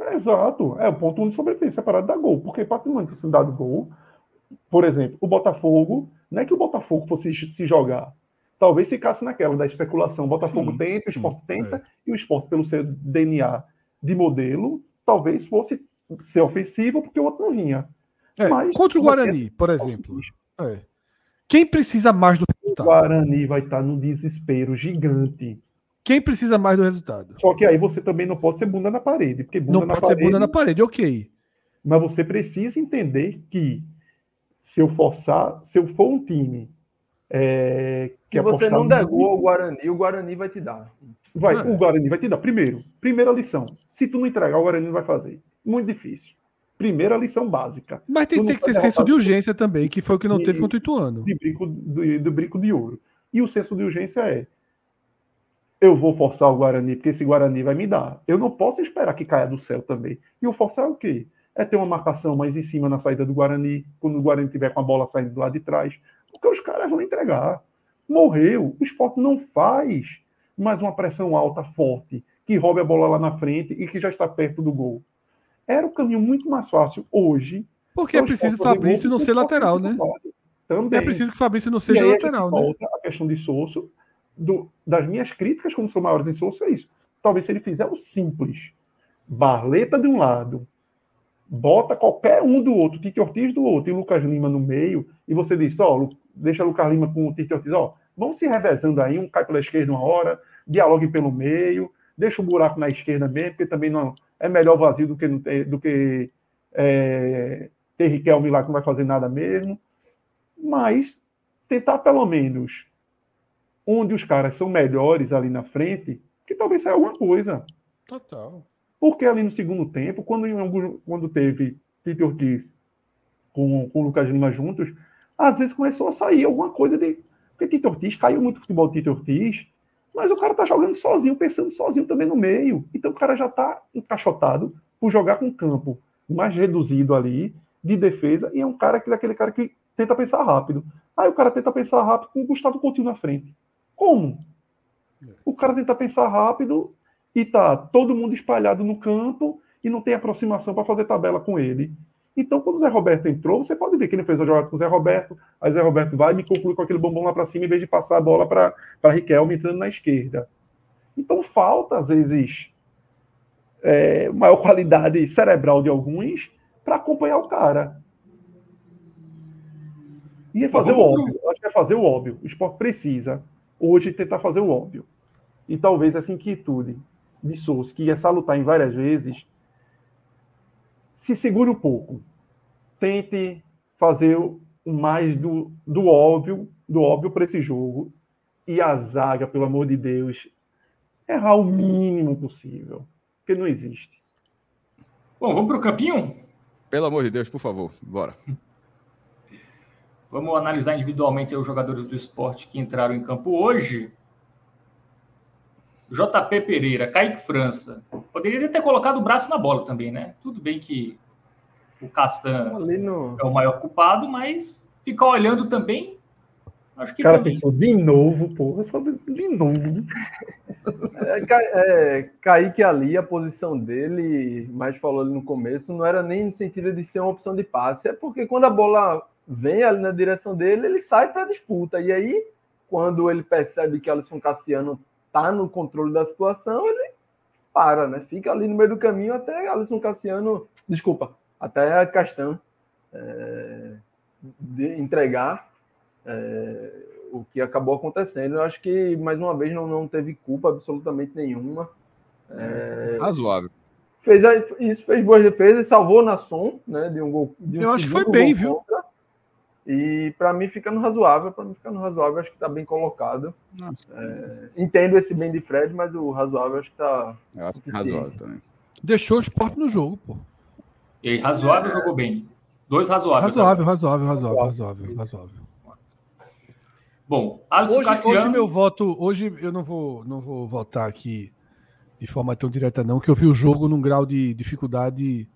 É, exato. É, o ponto 1 um de sobrevivência é parar de dar gol. Porque para ter dá dado gol, por exemplo, o Botafogo, não é que o Botafogo fosse se jogar. Talvez ficasse naquela da especulação. O Botafogo sim, tenta, sim, o esporte tenta, é. e o esporte, pelo seu DNA de modelo, talvez fosse ser ofensivo, porque o outro não vinha. É, Mas, contra o Guarani, por é exemplo. É. Quem precisa mais do resultado. O Guarani vai estar tá no desespero gigante. Quem precisa mais do resultado? Só que aí você também não pode ser bunda na parede. Porque bunda não na pode parede, ser bunda na parede, ok. Mas você precisa entender que se eu forçar, se eu for um time. É, se você não der gol ao Guarani, o Guarani vai te dar. Vai, ah, o é. Guarani vai te dar. Primeiro, primeira lição. Se tu não entregar, o Guarani não vai fazer. Muito difícil. Primeira lição básica. Mas tem, tem que ter senso de urgência também, que foi o que não teve com o Ituano. De brinco, de, do brinco de ouro. E o senso de urgência é: eu vou forçar o Guarani, porque esse Guarani vai me dar. Eu não posso esperar que caia do céu também. E o forçar é o quê? É ter uma marcação mais em cima na saída do Guarani, quando o Guarani tiver com a bola saindo do lado de trás. Porque os caras vão entregar. Morreu. O esporte não faz mais uma pressão alta, forte, que roube a bola lá na frente e que já está perto do gol. Era o caminho muito mais fácil hoje. Porque é então, preciso Fabrício não ser lateral, né? É também. É preciso que Fabrício não seja aí, lateral, né? A questão de do das minhas críticas, como são maiores em Souza, é isso. Talvez se ele fizer o simples, Barleta de um lado, bota qualquer um do outro, Tite Ortiz do outro e Lucas Lima no meio, e você diz, ó, deixa Lucas Lima com o Tite Ortiz, ó, vamos se revezando aí, um cai pela esquerda uma hora, dialogue pelo meio, deixa o um buraco na esquerda mesmo, porque também não, é melhor vazio do que, do que é, ter Riquelme lá que não vai fazer nada mesmo. Mas tentar pelo menos onde os caras são melhores ali na frente, que talvez saia alguma coisa. Total. Porque ali no segundo tempo, quando, quando teve Tito Ortiz com, com o Lucas Lima juntos, às vezes começou a sair alguma coisa de. Porque Tito Ortiz caiu muito futebol de Ortiz mas o cara tá jogando sozinho, pensando sozinho também no meio. Então o cara já tá encaixotado por jogar com campo mais reduzido ali de defesa e é um cara que daquele cara que tenta pensar rápido. Aí o cara tenta pensar rápido com o Gustavo Coutinho na frente. Como? O cara tenta pensar rápido e tá todo mundo espalhado no campo e não tem aproximação para fazer tabela com ele. Então, quando o Zé Roberto entrou, você pode ver que ele fez a jogada com o Zé Roberto, aí o Zé Roberto vai e me conclui com aquele bombom lá para cima, em vez de passar a bola para Riquelme entrando na esquerda. Então, falta, às vezes, é, maior qualidade cerebral de alguns para acompanhar o cara. E é fazer o óbvio. Eu acho que é fazer o óbvio. O esporte precisa, hoje, tentar fazer o óbvio. E talvez essa inquietude de Souza, que ia salutar em várias vezes, se segure um pouco tente fazer o mais do, do óbvio do óbvio para esse jogo. E a zaga, pelo amor de Deus, errar o mínimo possível, porque não existe. Bom, vamos para o campinho? Pelo amor de Deus, por favor, bora. Vamos analisar individualmente os jogadores do esporte que entraram em campo hoje. JP Pereira, Kaique França. Poderia ter colocado o braço na bola também, né? Tudo bem que o Castan no... é o maior culpado, mas ficar olhando também. Acho que o cara também. pensou de novo, porra, só de novo. É, é, Kaique ali, a posição dele, mas falou ali no começo, não era nem no sentido de ser uma opção de passe, é porque quando a bola vem ali na direção dele, ele sai para disputa. E aí, quando ele percebe que Alisson Cassiano tá no controle da situação, ele para, né? Fica ali no meio do caminho até Alisson Cassiano, desculpa, até a é questão é, de entregar é, o que acabou acontecendo. Eu acho que, mais uma vez, não, não teve culpa absolutamente nenhuma. É, é Razoável. Fez, isso fez boas defesas, salvou na som né, de um gol. De um Eu acho que foi bem, viu? Contra. E para mim ficando razoável, para mim ficando razoável, acho que está bem colocado. É, entendo esse bem de Fred, mas o razoável acho que está. É razoável também. Deixou o esporte no jogo, pô. E razoável jogou bem? Dois razoáveis. Tá? Razoável, razoável, razoável, razoável, razoável. Bom, Alisson hoje, hoje meu voto, hoje eu não vou, não vou votar aqui de forma tão direta não, que eu vi o jogo num grau de dificuldade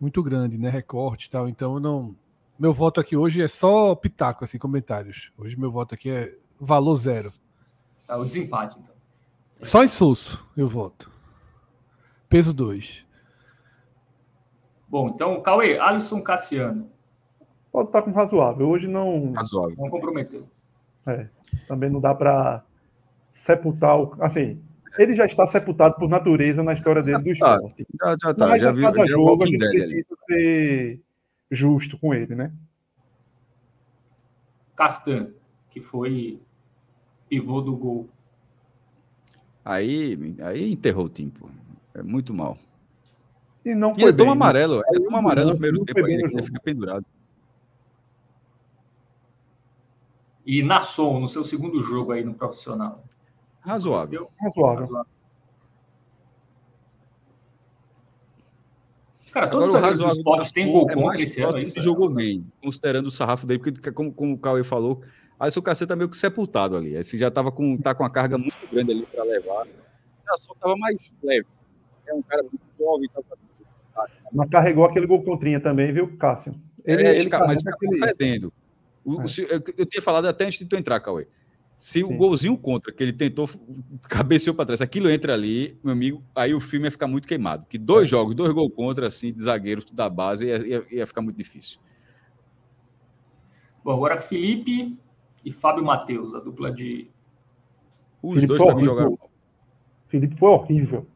muito grande, né, recorte e tal, então eu não, meu voto aqui hoje é só pitaco, assim, comentários. Hoje meu voto aqui é valor zero. Ah, o desempate, então. Só insulso eu voto. Peso 2. Bom, então, Cauê, Alisson Cassiano. Pode estar tá com razoável. Hoje não. Razoável. Não comprometeu. É, também não dá para sepultar o. Assim, ele já está sepultado por natureza na história dele do tá, esporte. Já, já tá, já, viu. cada já jogo a gente precisa ser justo com ele, né? Castan, que foi pivô do gol. Aí, aí enterrou o tempo É muito mal. E não foi e né? amarelo, É ele amarelo no primeiro tempo, ele, ele fica pendurado. E Nasson, no seu segundo jogo aí no profissional. Razoável. Razoável. Cara, todos Agora, os razoável esporte tem gol é contra esse ano, é isso? jogou bem, considerando o sarrafo dele, porque como, como o Cauê falou, aí o seu cacete tá meio que sepultado ali. Aí você já tava com, tá com uma carga muito grande ali para levar. O Nasson tava mais leve. É um cara muito jovem, mas carregou aquele gol contrinha também, viu, Cássio? Ele, é, ele mas tá fedendo. O, é. eu, eu, tinha falado até antes de tu entrar, Cauê. Se Sim. o golzinho contra que ele tentou, cabeceou para trás, aquilo entra ali, meu amigo, aí o filme ia ficar muito queimado. Que dois é. jogos, dois gols contra, assim, de zagueiro da base, ia, ia, ia ficar muito difícil. Bom, agora Felipe e Fábio Matheus, a dupla de. Os Felipe dois também horrível. jogaram. Felipe foi horrível.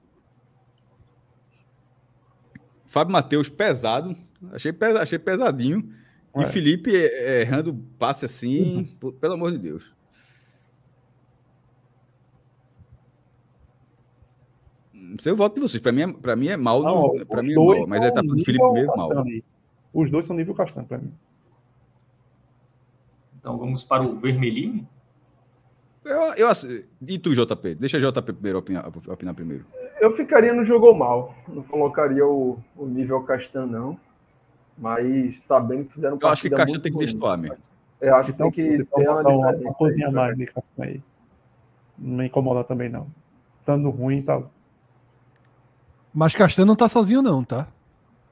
Fábio Matheus pesado, achei, pesa, achei pesadinho. Ué. E Felipe é, é, errando passe assim, uhum. pelo amor de Deus. Não sei o voto de vocês. Para mim, é, para mim é mal, para mim é mal, mas é tá Felipe mesmo mal. Os dois são nível castanho para mim. Então vamos para o vermelhinho. Eu, eu, e tu, JP? Deixa JP primeiro opinar, opinar primeiro. Eu ficaria no jogo mal. Não colocaria o, o nível Castan, não. Mas sabendo que fizeram Eu acho que Castan tem que destoar mesmo. Eu acho então, que tem que então, ter uma, então, uma, uma coisinha né? mais de Castan aí. Não me incomoda também, não. Estando ruim e tá... tal. Mas Castan não tá sozinho, não, tá?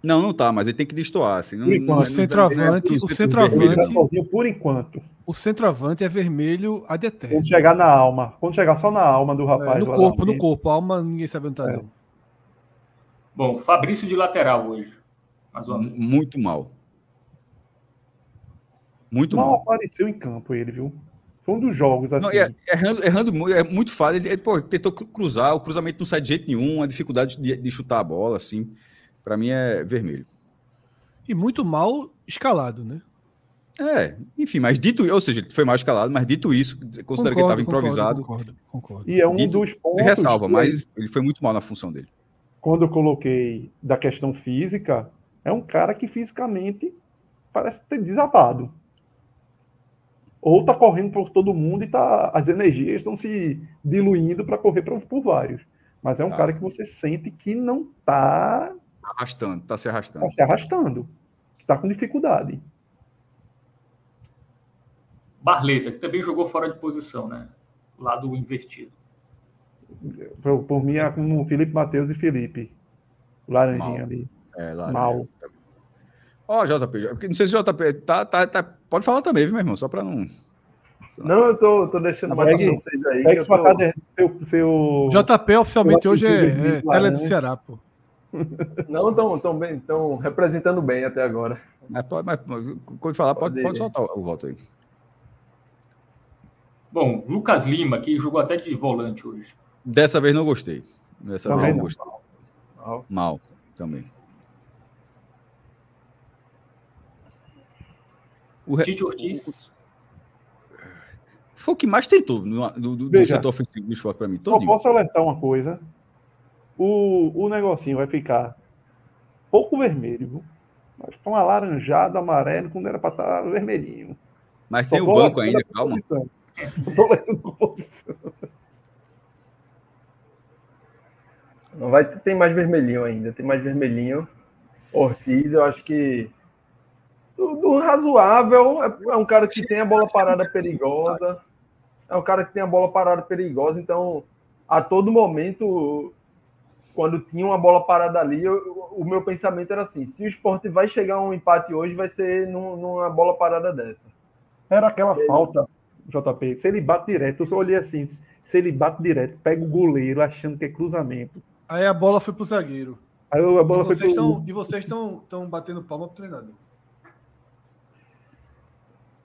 Não, não tá, mas ele tem que destoar. Assim, não, não, é o é centroavante, não, não o centroavante. Por enquanto. O centroavante é vermelho a deterra. Quando chegar na alma. Quando chegar só na alma do é, rapaz. É, no corpo, lá, no corpo. A alma ninguém sabe onde tá, é. Bom, Fabrício de lateral hoje. Mais uma vez. Muito mal. Muito mal. Mal apareceu em campo ele, viu? Foi um dos jogos. Assim. Não, errando, errando muito, é muito fácil. Ele, ele pô, tentou cruzar, o cruzamento não sai de jeito nenhum, a dificuldade de, de chutar a bola, assim. Para mim é vermelho. E muito mal escalado, né? É, enfim, mas dito, ou seja, foi mal escalado, mas dito isso, considero que ele estava improvisado. Concordo, concordo. E é um dito, dos pontos. ressalva, mas ele foi muito mal na função dele. Quando eu coloquei da questão física, é um cara que fisicamente parece ter desabado. Ou tá correndo por todo mundo e tá, as energias estão se diluindo para correr por, por vários. Mas é um tá. cara que você sente que não tá arrastando, está se arrastando. Está se arrastando. Está com dificuldade. Barleta, que também jogou fora de posição, né? Lado invertido. Por, por mim, é com Felipe Matheus e Felipe. Laranjinha Mal. ali. É, laranja. Mal. Ó, oh, JP, não sei se o JP tá, tá, tá, pode falar também, viu, meu irmão, só para não. Não, eu tô, tô deixando mais vocês aí. Pega eu tô... É seu, seu... JP oficialmente hoje é, é Tele do Ceará, pô. Não, estão tão bem, estão representando bem até agora. Mas pode, mas, falar, pode, pode, soltar o voto aí. Bom, Lucas Lima, que jogou até de volante hoje. Dessa vez não gostei. Dessa também vez não, não gostei. Mal. Mal também. O Tite Ortiz. Foi o que mais tentou no, do, do, Veja, setor ofensivo do esporte para mim. Só posso alertar uma coisa o, o negocinho vai ficar pouco vermelho, mas ficar um alaranjado, amarelo, quando era para estar tá vermelhinho. Mas Só tem o banco ainda, calma. Estou lendo composição. Não vai tem mais vermelhinho ainda, tem mais vermelhinho. Ortiz, eu acho que do, do razoável é, é, um cara que tem a bola parada perigosa. É um cara que tem a bola parada perigosa, então a todo momento quando tinha uma bola parada ali, eu, o meu pensamento era assim: se o esporte vai chegar a um empate hoje, vai ser num, numa bola parada dessa. Era aquela ele... falta, JP. Se ele bate direto, eu só olhei assim: se ele bate direto, pega o goleiro achando que é cruzamento. Aí a bola foi pro zagueiro. Aí a bola e vocês pro... tão, E vocês estão batendo palma pro treinador.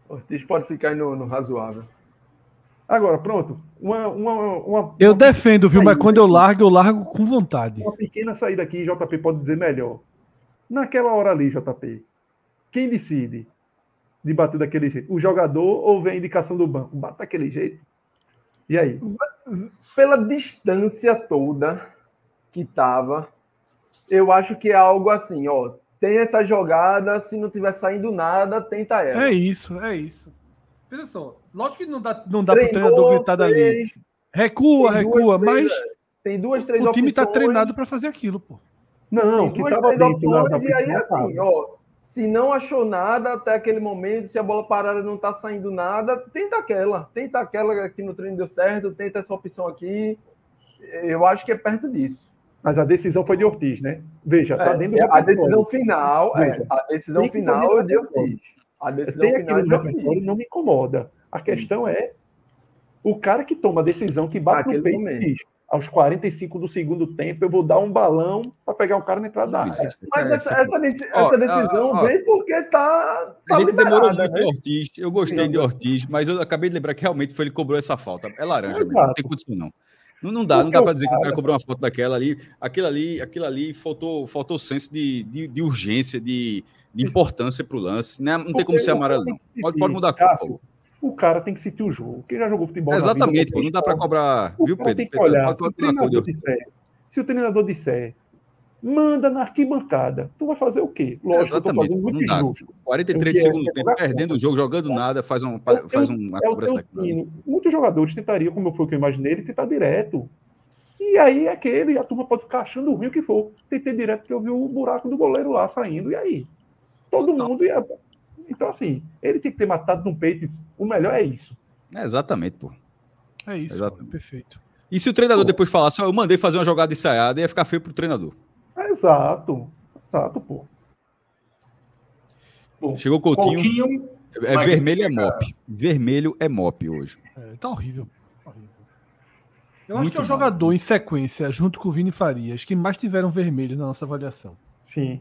Ortiz pode ficar no, no razoável. Agora, pronto. Uma, uma, uma eu uma defendo, viu? Mas quando eu largo, eu largo com vontade. Uma pequena saída aqui, JP pode dizer melhor. Naquela hora ali, JP, quem decide de bater daquele jeito? O jogador ou vem a indicação do banco? Bata daquele jeito? E aí? Pela distância toda que tava, eu acho que é algo assim, ó. Tem essa jogada, se não tiver saindo nada, tenta ela. É isso, é isso. Pensa só, lógico que não dá, não dá Treinou, pro treinador gritar fez, dali. Recua, recua, duas, mas. tem duas, três O time tá opções. tá treinado para fazer aquilo, pô. Não, tem que tava dentro opções, da E aí, assim, ó, se não achou nada até aquele momento, se a bola parada não tá saindo nada, tenta aquela. Tenta aquela que no treino deu certo, tenta essa opção aqui. Eu acho que é perto disso. Mas a decisão foi de Ortiz, né? Veja, tá é, tá dentro do é a decisão final, é, a decisão final é de Ortiz. A decisão Tem final é aquele repertório não me incomoda. A questão é o cara que toma a decisão que bate Aquele no peito momento. diz, aos 45 do segundo tempo, eu vou dar um balão para pegar o cara na entrada da área. Mas é essa, essa, essa decisão ó, ó, vem porque tá. tá a gente demorou muito né? Ortiz. Eu gostei Sim. de Ortiz, mas eu acabei de lembrar que realmente foi ele cobrou essa falta. É laranja, mesmo, né? não tem condição, não. Não, não dá, porque não dá para dizer cara... que o cara cobrou uma foto daquela ali. Aquilo ali, aquilo ali faltou, faltou senso de, de, de urgência, de, de importância para o lance. Né? Não Porque tem como ser amarelo, Pode, pode mudar a cor. O cara tem que sentir o jogo. Quem já jogou futebol? exatamente, vida, não dá para cobrar. O viu, Pedro? Tem que olhar. Pedro, se, o cor, disser, se o treinador disser, manda na arquibancada, tu vai fazer o quê? Lógico, exatamente, eu muito 43 é segundos, é, tempo, perdendo o jogo, jogando é. nada, faz, um, faz uma é, é cobrança Muitos jogadores tentariam, como foi que eu imaginei, ele tentar direto. E aí é aquele, a turma pode ficar achando ruim o que for. Tentei direto porque eu vi o buraco do goleiro lá saindo, e aí? todo Total. mundo ia. Então, assim, ele tem que ter matado no peito. O melhor é isso. É exatamente, pô. É isso, exatamente. É perfeito. E se o treinador pô. depois falasse, assim, eu mandei fazer uma jogada ensaiada, ia ficar feio pro treinador. É exato. Exato, pô. Bom, Chegou o Coutinho. Coutinho é, é vermelho é mop. Vermelho é mop hoje. É, tá horrível. Eu Muito acho que é o jogador em sequência, junto com o Vini Farias, que mais tiveram vermelho na nossa avaliação. Sim.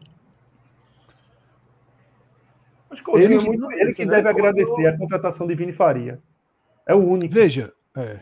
Ele, é né? muito, ele que né? deve agradecer a contratação de Vini Faria. É o único. Veja, é.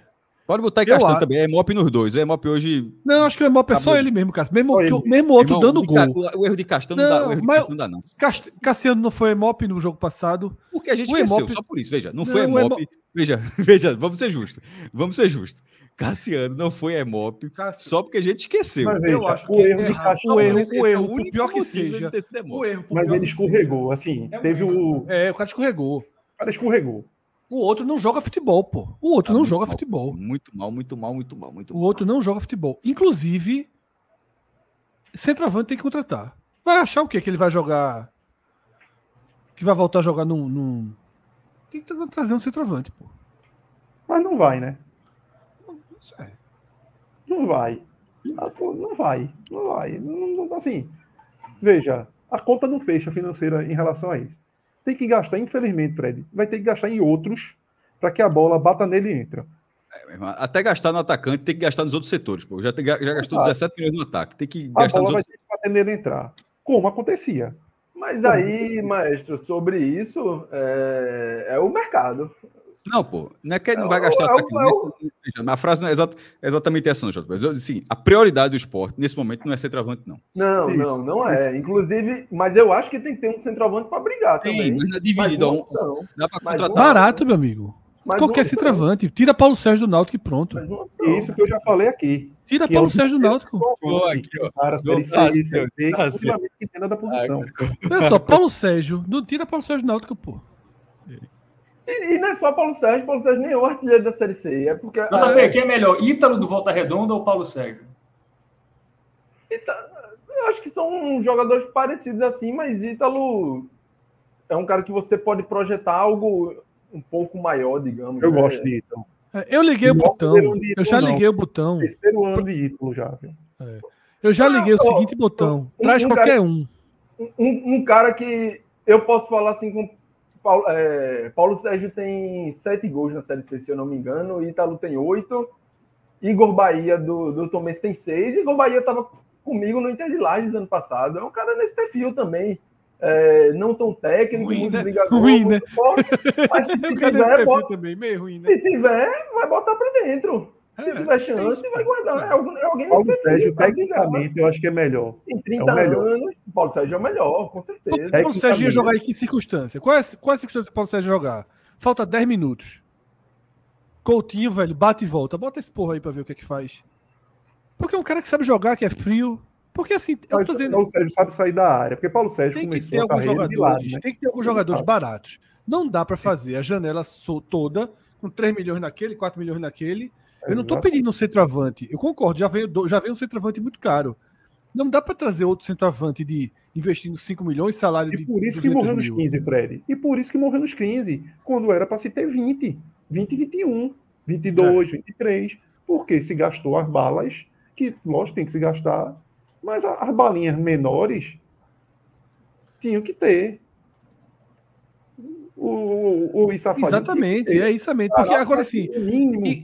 Pode botar em Castanho também. É Mop nos dois. É Mop hoje. Não, acho que o Mop é só ele mesmo, Cássio. Mesmo, ele. Que, mesmo outro Irmão, dando gol. O erro de Castanho não, não, dá. O mas, Castanho não dá, não. Cast... Cassiano não foi Mop no jogo passado. Porque a gente o esqueceu, só por isso. Veja, não, não foi Mop. Veja, veja, vamos ser justos. Vamos ser justos. Cassiano não foi EMOP, Cassi... só porque a gente esqueceu. Mas, eu acho o erro é o erro, o erro, o pior que seja, o erro, mas ele é escorregou, assim, é teve o... é, o cara escorregou. O cara escorregou. O outro não joga futebol, pô. O outro tá não joga mal, futebol. Muito mal, muito mal, muito mal, muito O mal. outro não joga futebol. Inclusive, centroavante tem que contratar. Vai achar o quê? Que ele vai jogar. Que vai voltar a jogar num. num... Tem que trazer um centroavante, pô. Mas não vai, né? É. Ah, não vai. Não vai. Não vai. Não, não, assim, veja, a conta não fecha financeira em relação a isso. Tem que gastar, infelizmente, Fred. Vai ter que gastar em outros para que a bola bata nele e entra. É, até gastar no atacante, tem que gastar nos outros setores. Pô. Já, tem, já gastou tá. 17 milhões no ataque. Tem que a gastar bola nos vai outros... ter que nele entrar. Como acontecia. Mas aí, maestro, sobre isso é, é o mercado. Não, pô, não é que ele não vai é gastar. Eu, eu, eu... Na frase não é exata, é exatamente essa, não, assim, a prioridade do esporte nesse momento não é centroavante, não. Não, Sim. não, não é. Inclusive, mas eu acho que tem que ter um centroavante para brigar Sim, também. Mas é dividido. Um, é dá para contratar. Barato, meu amigo. Mas Qualquer centroavante. Tira Paulo Sérgio do Náutico e pronto. Isso que eu já falei aqui. Tira Paulo Sérgio do Náutico. Pô, aqui, ó. Olha só, Paulo Sérgio. Não tira Paulo Sérgio do Náutico, pô. E, e, não é só Paulo Sérgio, Paulo Sérgio nem é o artilheiro da Série C. É porque. JP, tá é... quem é melhor? Ítalo do Volta Redonda ou Paulo Sérgio? Ita... Eu acho que são jogadores parecidos assim, mas Ítalo é um cara que você pode projetar algo um pouco maior, digamos. Eu né? gosto de Ítalo. É, eu liguei o é botão. eu já não. liguei o botão. Terceiro ano de Ítalo já, é. Eu já liguei ah, o ó, seguinte botão. Um, Traz um qualquer cara, um. um. Um cara que eu posso falar assim com Paulo, é, Paulo Sérgio tem sete gols na Série C, se eu não me engano. Ítalo tem oito. Igor Bahia do, do tem seis. Igor Bahia estava comigo no Inter de Lages ano passado. É um cara nesse perfil também. É, não tão técnico, ruim, muito né? brigador, ruim, muito né? mas é se tiver, bota, também, meio ruim, né? se tiver, vai botar para dentro. Se é, tiver chance, vai guardar. É, é alguém Paulo Sérgio, tecnicamente, eu acho que é melhor. Em 30 é melhor. anos, Paulo Sérgio é o melhor, com certeza. Paulo Sérgio ia jogar em que circunstância? Qual é, qual é a circunstância que Paulo Sérgio jogar? Falta 10 minutos. Coutinho, velho, bate e volta. Bota esse porra aí pra ver o que é que faz. Porque é um cara que sabe jogar, que é frio. Porque assim, eu tô dizendo. Paulo Sérgio sabe sair da área, porque Paulo Sérgio tem que ter alguns jogadores, lado, né? Tem que ter alguns jogadores baratos. Não dá para fazer a janela toda, com 3 milhões naquele, 4 milhões naquele, eu não estou pedindo um centroavante. Eu concordo, já veio, já veio um centroavante muito caro. Não dá para trazer outro centroavante de investindo 5 milhões salário e de. E por isso que morreu nos 15, Fred. E por isso que morreu nos 15, quando era para se ter 20, 20, 21, 22, é. 23. Porque se gastou as balas, que lógico tem que se gastar, mas as balinhas menores tinham que ter o, o, o Safadinho. Exatamente, é exatamente. Tá porque agora assim,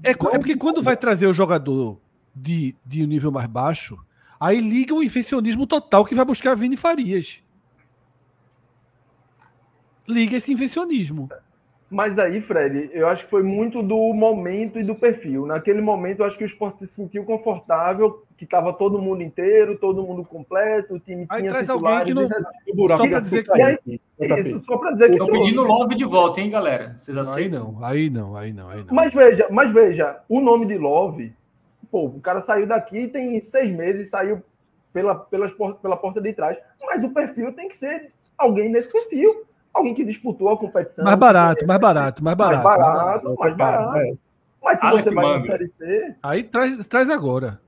é, é, porque quando vai trazer o jogador de, de um nível mais baixo, aí liga o infeccionismo total que vai buscar Vini Farias. Liga esse infeccionismo. É. Mas aí, Fred, eu acho que foi muito do momento e do perfil. Naquele momento, eu acho que o esporte se sentiu confortável, que estava todo mundo inteiro, todo mundo completo, o time aí tinha traz alguém que não... E... só para dizer que... Aí, é isso, só para dizer que... Estou é pedindo Love de volta, hein, galera? Vocês aceitam? Aí não, aí não, aí não. Aí não. Mas, veja, mas veja, o nome de Love... Pô, o cara saiu daqui tem seis meses, saiu pela, pelas, pela porta de trás. Mas o perfil tem que ser alguém nesse perfil alguém que disputou a competição. Mais barato, mais barato, mais barato. Mais barato, mais barato. Mais barato. Mas se você vai Manga. na Série C. Aí traz, traz agora.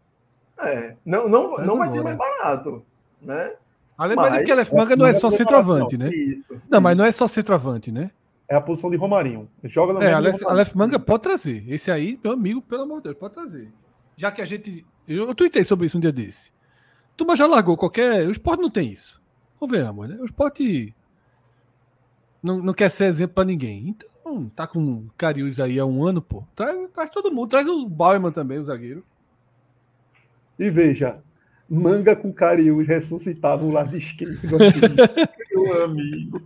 É, não, não, traz não vai ser mais barato, né? Além, mas, mas é que Aleph Manga não é só é centroavante, né? Isso, não, mas não é só centroavante, né? É a posição de Romarinho. Joga na É, Aleph, Aleph Manga pode trazer. Esse aí, meu amigo, pelo amor de Deus, pode trazer. Já que a gente. Eu, eu tuitei sobre isso um dia desse. mas já largou qualquer. O esporte não tem isso. Convenhamos, né? O esporte não, não quer ser exemplo para ninguém. Então, tá com o Cariús aí há um ano, pô. Traz, traz todo mundo. Traz o Bauerman também, o zagueiro. E veja, manga com Cariús ressuscitado o lado esquerdo. Assim. Meu amigo.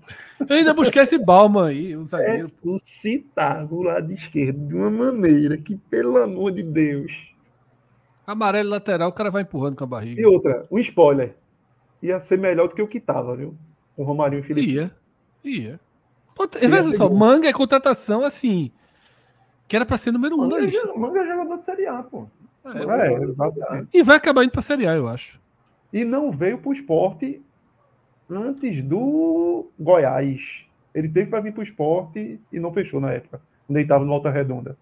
Eu ainda busquei esse Balma aí, o zagueiro. ressuscitado o lado esquerdo de uma maneira que, pelo amor de Deus. Amarelo lateral, o cara vai empurrando com a barriga. E outra, um spoiler. Ia ser melhor do que o que tava, viu? o Romarinho e Felipe. Ia. Ia. É veja só, manga é contratação assim. Que era pra ser número um manga da é lista. Manga é jogador de Série A, pô. É, é, é exatamente. E vai acabar indo pra Série A, eu acho. E não veio pro esporte antes do Goiás. Ele teve para vir pro esporte e não fechou na época, quando ele tava no Alta Redonda.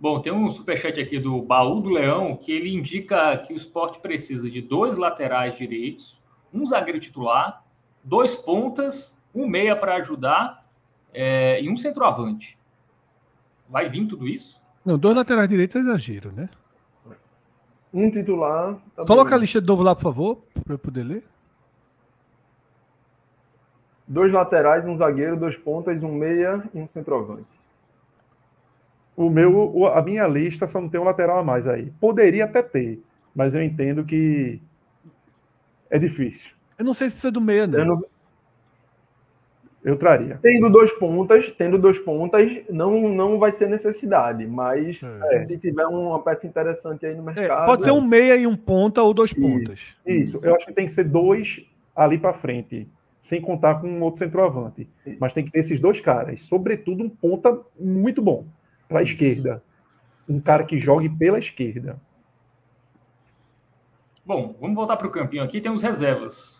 Bom, tem um superchat aqui do Baú do Leão que ele indica que o esporte precisa de dois laterais direitos, um zagueiro titular dois pontas, um meia para ajudar é, e um centroavante. Vai vir tudo isso? Não, dois laterais direitos é exagero, né? Um titular. Tá Coloca bem. a lista de novo lá, por favor, para eu poder ler. Dois laterais, um zagueiro, dois pontas, um meia e um centroavante. O meu, a minha lista só não tem um lateral a mais aí. Poderia até ter, mas eu entendo que é difícil. Eu não sei se precisa do meia, né? Eu, eu traria. Tendo dois pontas, tendo dois pontas, não, não vai ser necessidade, mas é. é se tiver uma peça interessante aí no é, mercado. É, pode ser né? um meia e um ponta ou dois pontas. Isso, isso. eu acho que tem que ser dois ali para frente sem contar com um outro centroavante. Mas tem que ter esses dois caras, sobretudo um ponta muito bom para a esquerda. Um cara que jogue pela esquerda. Bom, vamos voltar para o campinho aqui. Tem os reservas.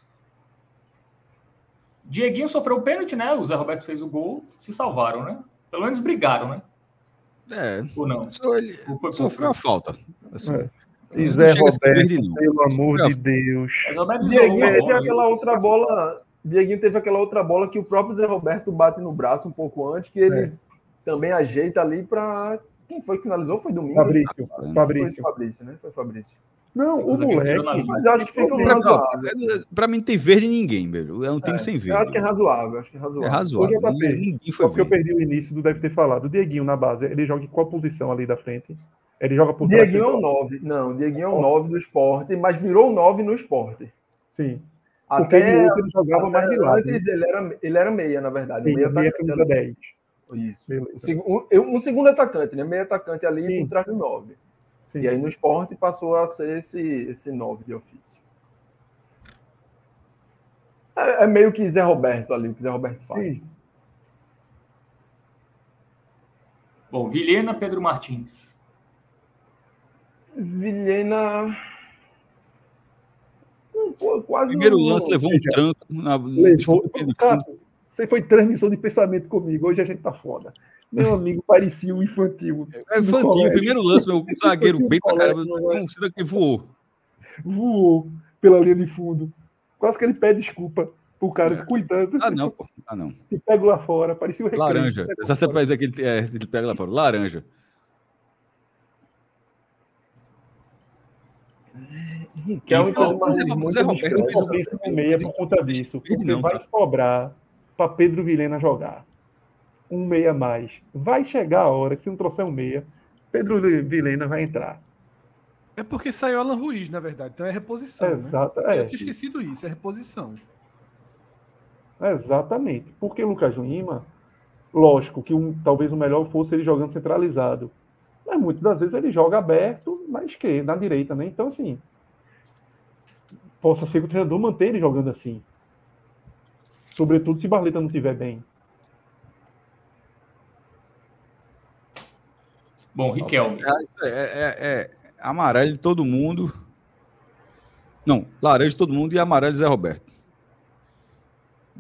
Dieguinho sofreu o pênalti, né? O Zé Roberto fez o gol, se salvaram, né? Pelo menos brigaram, né? É. Ou não? ele... Ou foi sofreu a falta. Assim. É. E Zé Roberto, pelo amor de Deus. Mas Roberto Dieguinho teve bola, aquela outra bola. Dieguinho teve aquela outra bola que o próprio Zé Roberto bate no braço um pouco antes, que ele é. também ajeita ali para. Quem foi que finalizou? Foi domingo? Fabrício. Fabrício. Foi Fabrício, né? Foi Fabrício. Não, o moleque, mas eu acho que fica um razoável. É, pra mim, não tem verde em ninguém, velho. É um time é, sem verde. Eu acho que é razoável, acho que é razoável. É razoável. O JP, ninguém foi porque eu perdi o início do deve ter falado. O Dieguinho na base, ele joga em qual posição ali da frente? Ele joga por trás. Dieguinho é um 9. Não, o Dieguinho é um 9 no esporte, mas virou 9 no esporte. Sim. Porque até, de outro ele jogava até, mais de lado. Antes, né? ele, era, ele era meia, na verdade. E, meia, meia camisa 10. Isso. Beleza. Um, um segundo atacante, né? Meia atacante ali Sim. por trás do 9. Sim. E aí no esporte passou a ser esse, esse nove de ofício. É, é meio que Zé Roberto ali, o que Zé Roberto faz. Sim. Bom, Vilhena, Pedro Martins. Vilhena. Quase Primeiro lance levou um tranco. Na... Levou. Cara, você foi transmissão de pensamento comigo. Hoje a gente tá foda. Meu amigo, parecia um infantil. É infantil, primeiro lance, meu zagueiro bem pra caramba. Não sei que voou. Voou pela linha de fundo. Quase que ele pede desculpa pro cara, é. cuidado. Ah, não, pô. Ah, não. E pega lá fora, parecia um recrante, Laranja. Exatamente, é que ele, é, ele pega lá fora. Laranja. Que é um então, Zé, Zé Roberto fez o meia é por conta disso. Porque não, vai tá. sobrar para Pedro Vilhena jogar um meia mais. Vai chegar a hora, se não trouxer um meia, Pedro Vilena vai entrar. É porque saiu Alan Ruiz, na verdade, então é reposição. Exato, né? é. Eu tinha esquecido isso, é reposição. Exatamente. Porque Lucas Lima, lógico que um, talvez o melhor fosse ele jogando centralizado. Mas muitas das vezes ele joga aberto mas que na direita, né? Então, assim, possa ser que o treinador manter ele jogando assim. Sobretudo se Barleta não estiver bem. Bom, Riquelme. É, é, é, é, amarelo de todo mundo. Não, laranja de todo mundo e amarelo de Zé Roberto.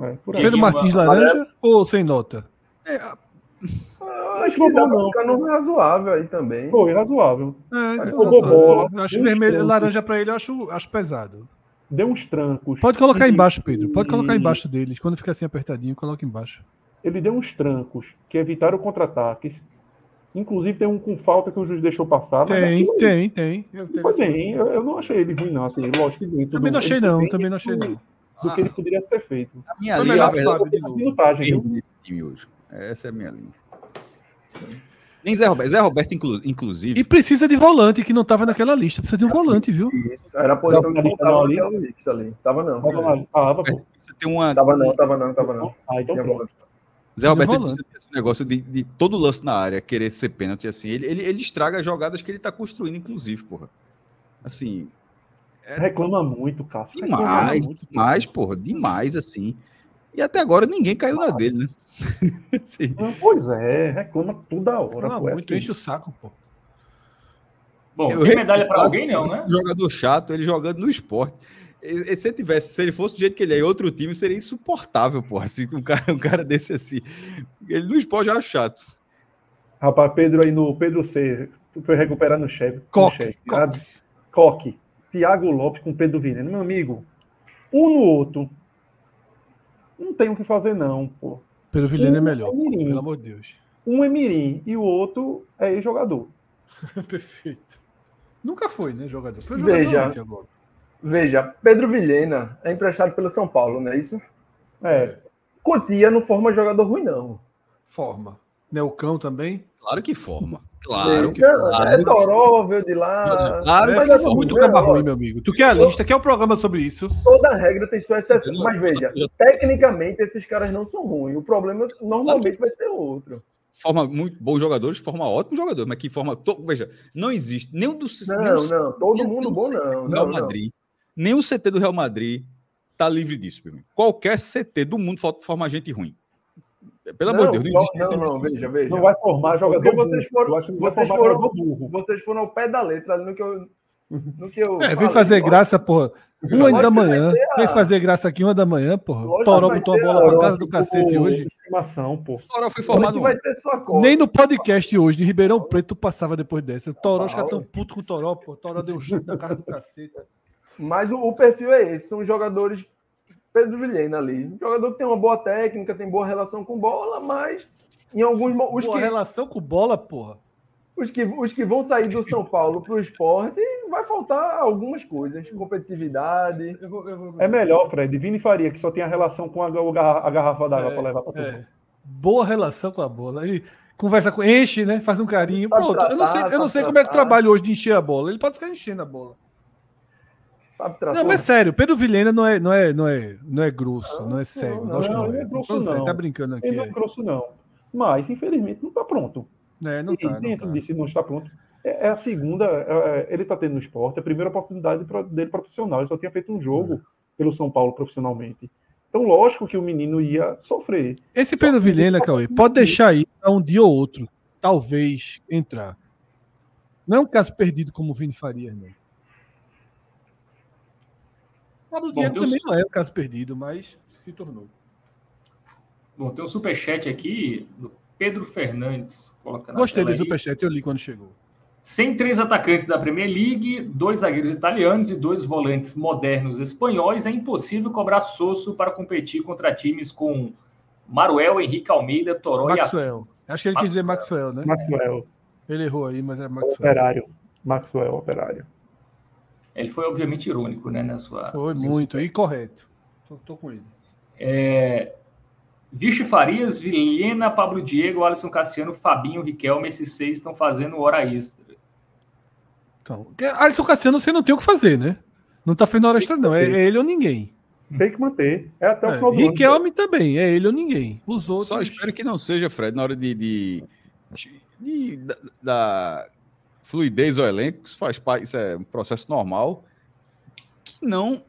É, Pedro Martins laranja amarelo. ou sem nota? É, acho que dá ficar razoável aí também. Pô, irrazoável. É, Eu acho vermelho, laranja para ele, eu acho, acho pesado. Deu uns trancos. Pode colocar embaixo, Pedro. Pode colocar embaixo deles. Quando fica assim apertadinho, coloca embaixo. Ele deu uns trancos que evitaram contra-ataques. Inclusive tem um com falta que o juiz deixou passar. Tem, tem, tem. Eu foi bem, eu, eu, não achei ele ruim, não. Assim, lógico que Também não achei, não. Também não achei, do, não. Do ah, que ele poderia ser feito. A minha foi linha, é a verdade, eu tenho minutagem. time hoje. Essa é a minha linha. Nem Zé Roberto. Zé Roberto, inclu, inclusive. E precisa de volante, que não estava naquela lista. Precisa de um volante, viu? Era a posição que estava ali. ali. Tava não. Tava, tava, tava, tava, tava, tava, tava, tava não, tava não, tava não. Ah, então Zé Roberto, é esse negócio de, de, todo lance na área querer ser pênalti, assim. Ele, ele, ele estraga as jogadas que ele tá construindo, inclusive, porra. Assim. É... Reclama muito, Cássio. Demais, muito, demais, porra. Demais, assim. E até agora ninguém caiu na dele, né? pois é, reclama toda hora. Reclama é muito, assim. enche o saco, pô. Bom, eu tem medalha para alguém, não, né? jogador chato, ele jogando no esporte se ele tivesse, se ele fosse do jeito que ele é em outro time, seria insuportável, porra. Assim, um, cara, um cara desse assim. Ele no esporte já é chato. Rapaz, Pedro aí no Pedro C, foi recuperar no chefe. Coque. No coque. coque. Tiago Lopes com Pedro Vinícius. Meu amigo, um no outro. Não tem o que fazer, não, pô. Pedro Vilhena é um é melhor, pelo amor de Deus. Um é mirim e o outro é jogador. Perfeito. Nunca foi, né, jogador? Foi jogador Veja, agora. Veja, Pedro Vilhena é emprestado pelo São Paulo, não é isso? É. Cotia não forma jogador ruim, não. Forma. Nelcão também? Claro que forma. É, claro que é, forma. é Toró, veio de lá. Claro que é forma. Muito caba ruim, meu amigo. Tu quer a lista, quer o programa sobre isso? Toda regra tem sua exceção. mas veja, tecnicamente esses caras não são ruins. O problema normalmente vai ser outro forma muito bons jogadores, forma ótimos jogadores, mas que forma. To, veja, não existe nenhum dos. Não, nenhum, não, todo mundo bom, não. Real Madrid, nem o CT do Real Madrid tá livre disso, meu Qualquer CT do mundo forma gente ruim. Pelo não, amor de Deus, não existe. Não, não, não, veja, veja. Não vai formar jogador vocês foram, burro. Vocês, foram burro. vocês foram ao pé da letra no que eu. No que eu é, vem fazer graça, porra. Uma da manhã. A... Vem fazer graça aqui, uma da manhã, porra. Toró botou a bola pra casa do cacete o... hoje. Toró foi é formado. Nem no podcast hoje, de Ribeirão Preto, tu passava depois dessa. Toró, os caras tão putos com o Toró, porra. Toró deu chute na cara do cacete. Mas o, o, perfil é esse, são jogadores Pedro Vilhena ali. Um jogador que tem uma boa técnica, tem boa relação com bola, mas em alguns boa que, relação com bola, porra. Os que, os que vão sair do São Paulo para o esporte, vai faltar algumas coisas. Competitividade. Eu vou, eu vou... É melhor, Fred. Vini Faria, que só tem a relação com a, a garrafa d'água é, para levar para todo mundo. É. Boa relação com a bola. E conversa com. Enche, né? Faz um carinho. Pronto. Tratar, eu não sei, eu não sei como é que trabalha hoje de encher a bola. Ele pode ficar enchendo a bola. Sabe Não, mas sério, Pedro Vilhena não é, não é, não é, não é grosso, não, é é. não é cego. Tá não, não, não é. é grosso, não. Sério, tá brincando aqui. Ele não é grosso, não. Mas, infelizmente, não está pronto. É, não e tá, dentro não tá. disso não está pronto. É, é a segunda, é, é ele está tendo no esporte, a primeira oportunidade pra, dele profissional. Ele só tinha feito um jogo hum. pelo São Paulo profissionalmente. Então, lógico que o menino ia sofrer. Esse Pedro Vilhena, Cauê, pode deixar aí um dia ou outro, talvez, entrar. Não é um caso perdido como o Vini Faria, né? no Bom, também um... não é o caso perdido, mas se tornou. Bom, tem um superchat aqui do Pedro Fernandes. Coloca Gostei do superchat, eu li quando chegou. Sem três atacantes da Premier League, dois zagueiros italianos e dois volantes modernos espanhóis, é impossível cobrar Sosso para competir contra times com Maruel, Henrique Almeida, Toró Maxwell. e Acho que ele Maxwell. quis dizer Maxwell, né? Maxwell. Ele errou aí, mas é Maxwell. Operário. Maxwell, operário. Ele foi, obviamente, irônico, né? Na sua, foi muito, incorreto. Tô, tô com ele. É, Vixe Farias, Vilhena, Pablo Diego, Alisson Cassiano, Fabinho, Riquelme, esses seis estão fazendo hora extra. Então, Alisson Cassiano, você não tem o que fazer, né? Não tá fazendo hora extra, não. É, é ele ou ninguém. Tem que manter. É até o é, final do Riquelme ano. também, é ele ou ninguém. Os outros. Só espero que não seja, Fred, na hora de. de, de, de da, fluidez ao elenco, isso faz parte, isso é um processo normal, que não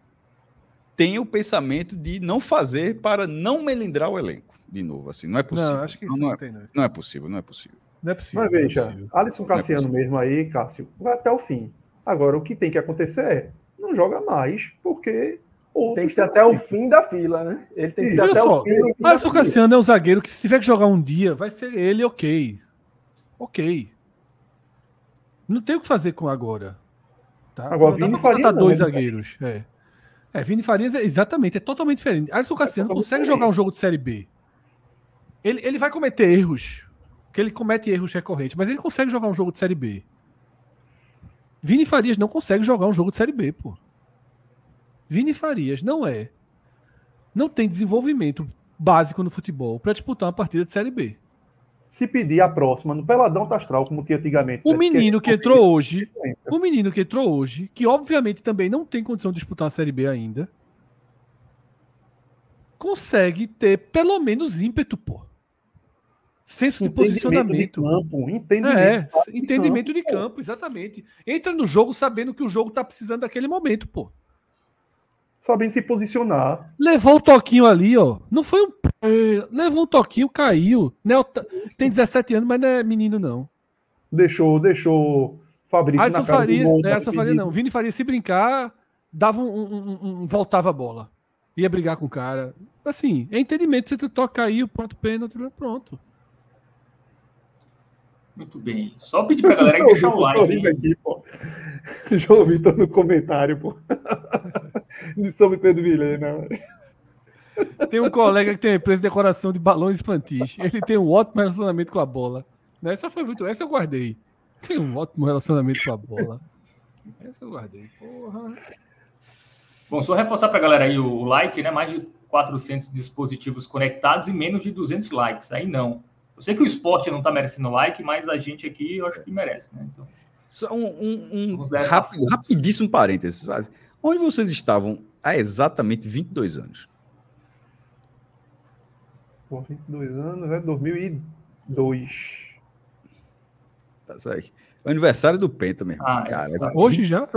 tem o pensamento de não fazer para não melindrar o elenco de novo, assim, não é possível. Não, acho que não, não, é, tem, não, não é possível, não é possível. Não é possível. Mas é veja, é Alisson Cassiano é mesmo aí, Cássio, vai até o fim. Agora, o que tem que acontecer é, não joga mais, porque tem que ser até o fim da fila, né? Ele tem que ser Olha até só, o fim. Alisson Cassiano é um zagueiro que, se tiver que jogar um dia, vai ser ele, ok. Ok. Não tem o que fazer com agora. Tá? Agora, não Vini Farias. Não, dois né? zagueiros. É. é, Vini Farias é exatamente, é totalmente diferente. Alisson é Cassiano é consegue diferente. jogar um jogo de Série B. Ele, ele vai cometer erros, que ele comete erros recorrentes, mas ele consegue jogar um jogo de Série B. Vini Farias não consegue jogar um jogo de Série B, pô. Vini Farias não é. Não tem desenvolvimento básico no futebol para disputar uma partida de Série B se pedir a próxima no Peladão Tastral, como tinha antigamente. O né? menino que é entrou hoje, o menino que entrou hoje, que obviamente também não tem condição de disputar a Série B ainda, consegue ter pelo menos ímpeto, pô. Senso de posicionamento. De campo, entendimento, é, de entendimento de campo, exatamente. Entra no jogo sabendo que o jogo tá precisando daquele momento, pô sabendo se posicionar. Levou o toquinho ali, ó. Não foi um. Eh, levou o toquinho, caiu. Né, tem 17 anos, mas não é menino, não. Deixou, deixou Fabrício Alisson na cara Faria, do essa é, Faria não. Vini Faria, se brincar, dava um, um, um, voltava a bola. Ia brigar com o cara. Assim, é entendimento. Se tu toca aí, o ponto pênalti, pronto. Muito bem. Só pedir para galera que deixar o like. Aqui, pô. João Vitor no comentário, pô. De sobre Pedro Milena. Tem um colega que tem uma empresa de decoração de balões infantis. Ele tem um ótimo relacionamento com a bola. Essa foi muito. Essa eu guardei. Tem um ótimo relacionamento com a bola. Essa eu guardei. Porra. Bom, só reforçar para galera aí o like, né? Mais de 400 dispositivos conectados e menos de 200 likes. Aí não. Eu sei que o esporte não tá merecendo like, mas a gente aqui eu acho que merece, né? Então, Só um, um, um rápido, rapidíssimo parênteses. Sabe? Onde vocês estavam há exatamente 22 anos? Pô, 22 anos é 2002. Tá isso aí. Aniversário do Penta mesmo. Ah, cara, é hoje já?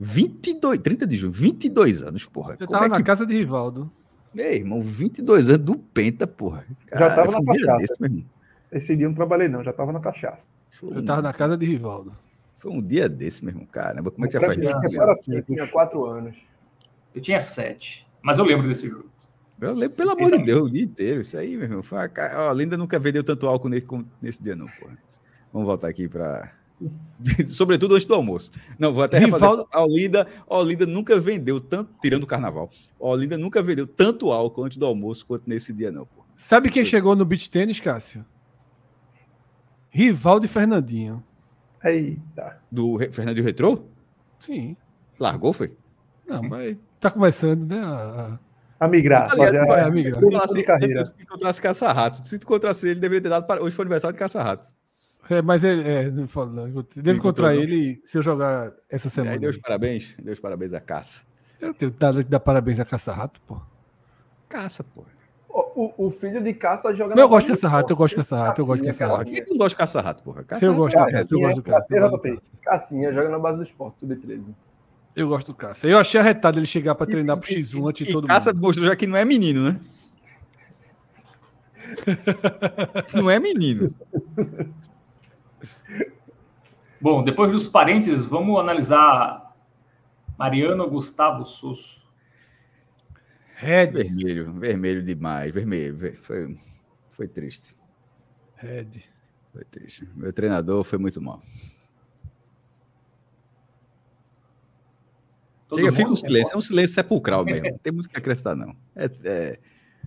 22, 30 de junho, 22 anos, porra. Eu Como é tava é na que... casa de Rivaldo. Meu irmão, 22 anos do Penta, porra. Cara, já tava na cachaça. Desse, meu irmão. Esse dia eu não trabalhei, não, já tava na cachaça. Foi eu um... tava na casa de Rivaldo. Foi um dia desse, meu irmão. Caramba, como é que eu já faz? eu tinha 4 anos. Eu tinha 7. Mas eu lembro desse jogo. Eu lembro, pelo amor de é Deus, o dia inteiro. Isso aí, meu irmão. Foi uma... Ó, a Linda nunca vendeu tanto álcool nesse, nesse dia, não, porra. Vamos voltar aqui para Sobretudo antes do almoço. Não, vou até Rivaldo... A Olinda, Olinda nunca vendeu tanto, tirando o carnaval, a Olinda nunca vendeu tanto álcool antes do almoço quanto nesse dia, não. Pô. Sabe quem foi. chegou no beach tênis, Cássio? Rivaldo e Fernandinho. Eita. Do Re... Fernandinho Retrô? Sim. Largou, foi? Não, mas tá começando, né? A, a migrar. Tá ligado, fazer é, a, a migrar. Se assim, encontrasse caça-rato, se encontrasse ele, deveria ter dado para... Hoje foi aniversário de caça-rato. É, mas ele. É, deve encontrar ele se eu jogar essa semana. É, Deus parabéns. Deus parabéns à caça. Eu tenho dado que dar parabéns à caça-rato, pô. Caça, pô. O, o, filho de caça joga não, eu gosto dessa rato, eu gosto dessa rato, eu gosto dessa rato. Por que tu não gosta de caça-rato, porra? É caça eu gosto de caça, eu gosto do caça. Cassinha joga na base do esporte, sub-13. Eu gosto do caça. Eu achei arretado ele chegar pra treinar pro X1 antes de todo mundo. Caça mostrou já que não é menino, né? Não é menino. Bom, depois dos parênteses, vamos analisar Mariano Gustavo Susso. Red. Vermelho, vermelho demais, vermelho. Foi, foi triste. Red. Foi triste. Meu treinador foi muito mal. Chega, fica um é silêncio. É um silêncio sepulcral mesmo. Não tem muito o que acrescentar, não. É, é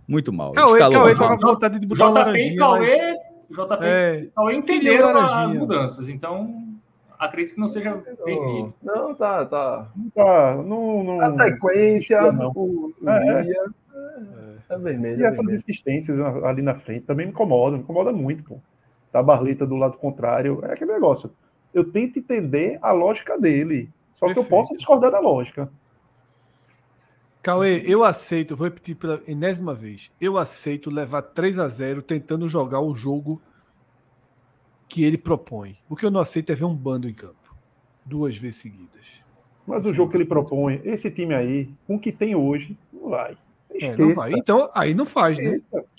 muito mal. Cauê, Escalou, Cauê tava vontade de botar JP Cauê, mas... JP é, Cauê entenderam as mudanças. Então, acredito que não seja vermelho. Não, tá, tá. Tá, não, não... A sequência, não. o, é, é. dia... É, vermelho. E essas insistências ali na frente também me incomodam, me incomoda muito, pô. Tá a Barleta do lado contrário, é aquele negócio. Eu tento entender a lógica dele, só Perfeito. que eu posso discordar da lógica. Cauê, eu aceito, vou repetir pela enésima vez, eu aceito levar 3 a 0 tentando jogar o jogo que ele propõe. O que eu não aceito é ver um bando em campo, duas vezes seguidas. Mas assim, o jogo é que ele propõe, esse time aí, com o que tem hoje, não vai. É, não vai. Então, aí não faz, né? Esqueça.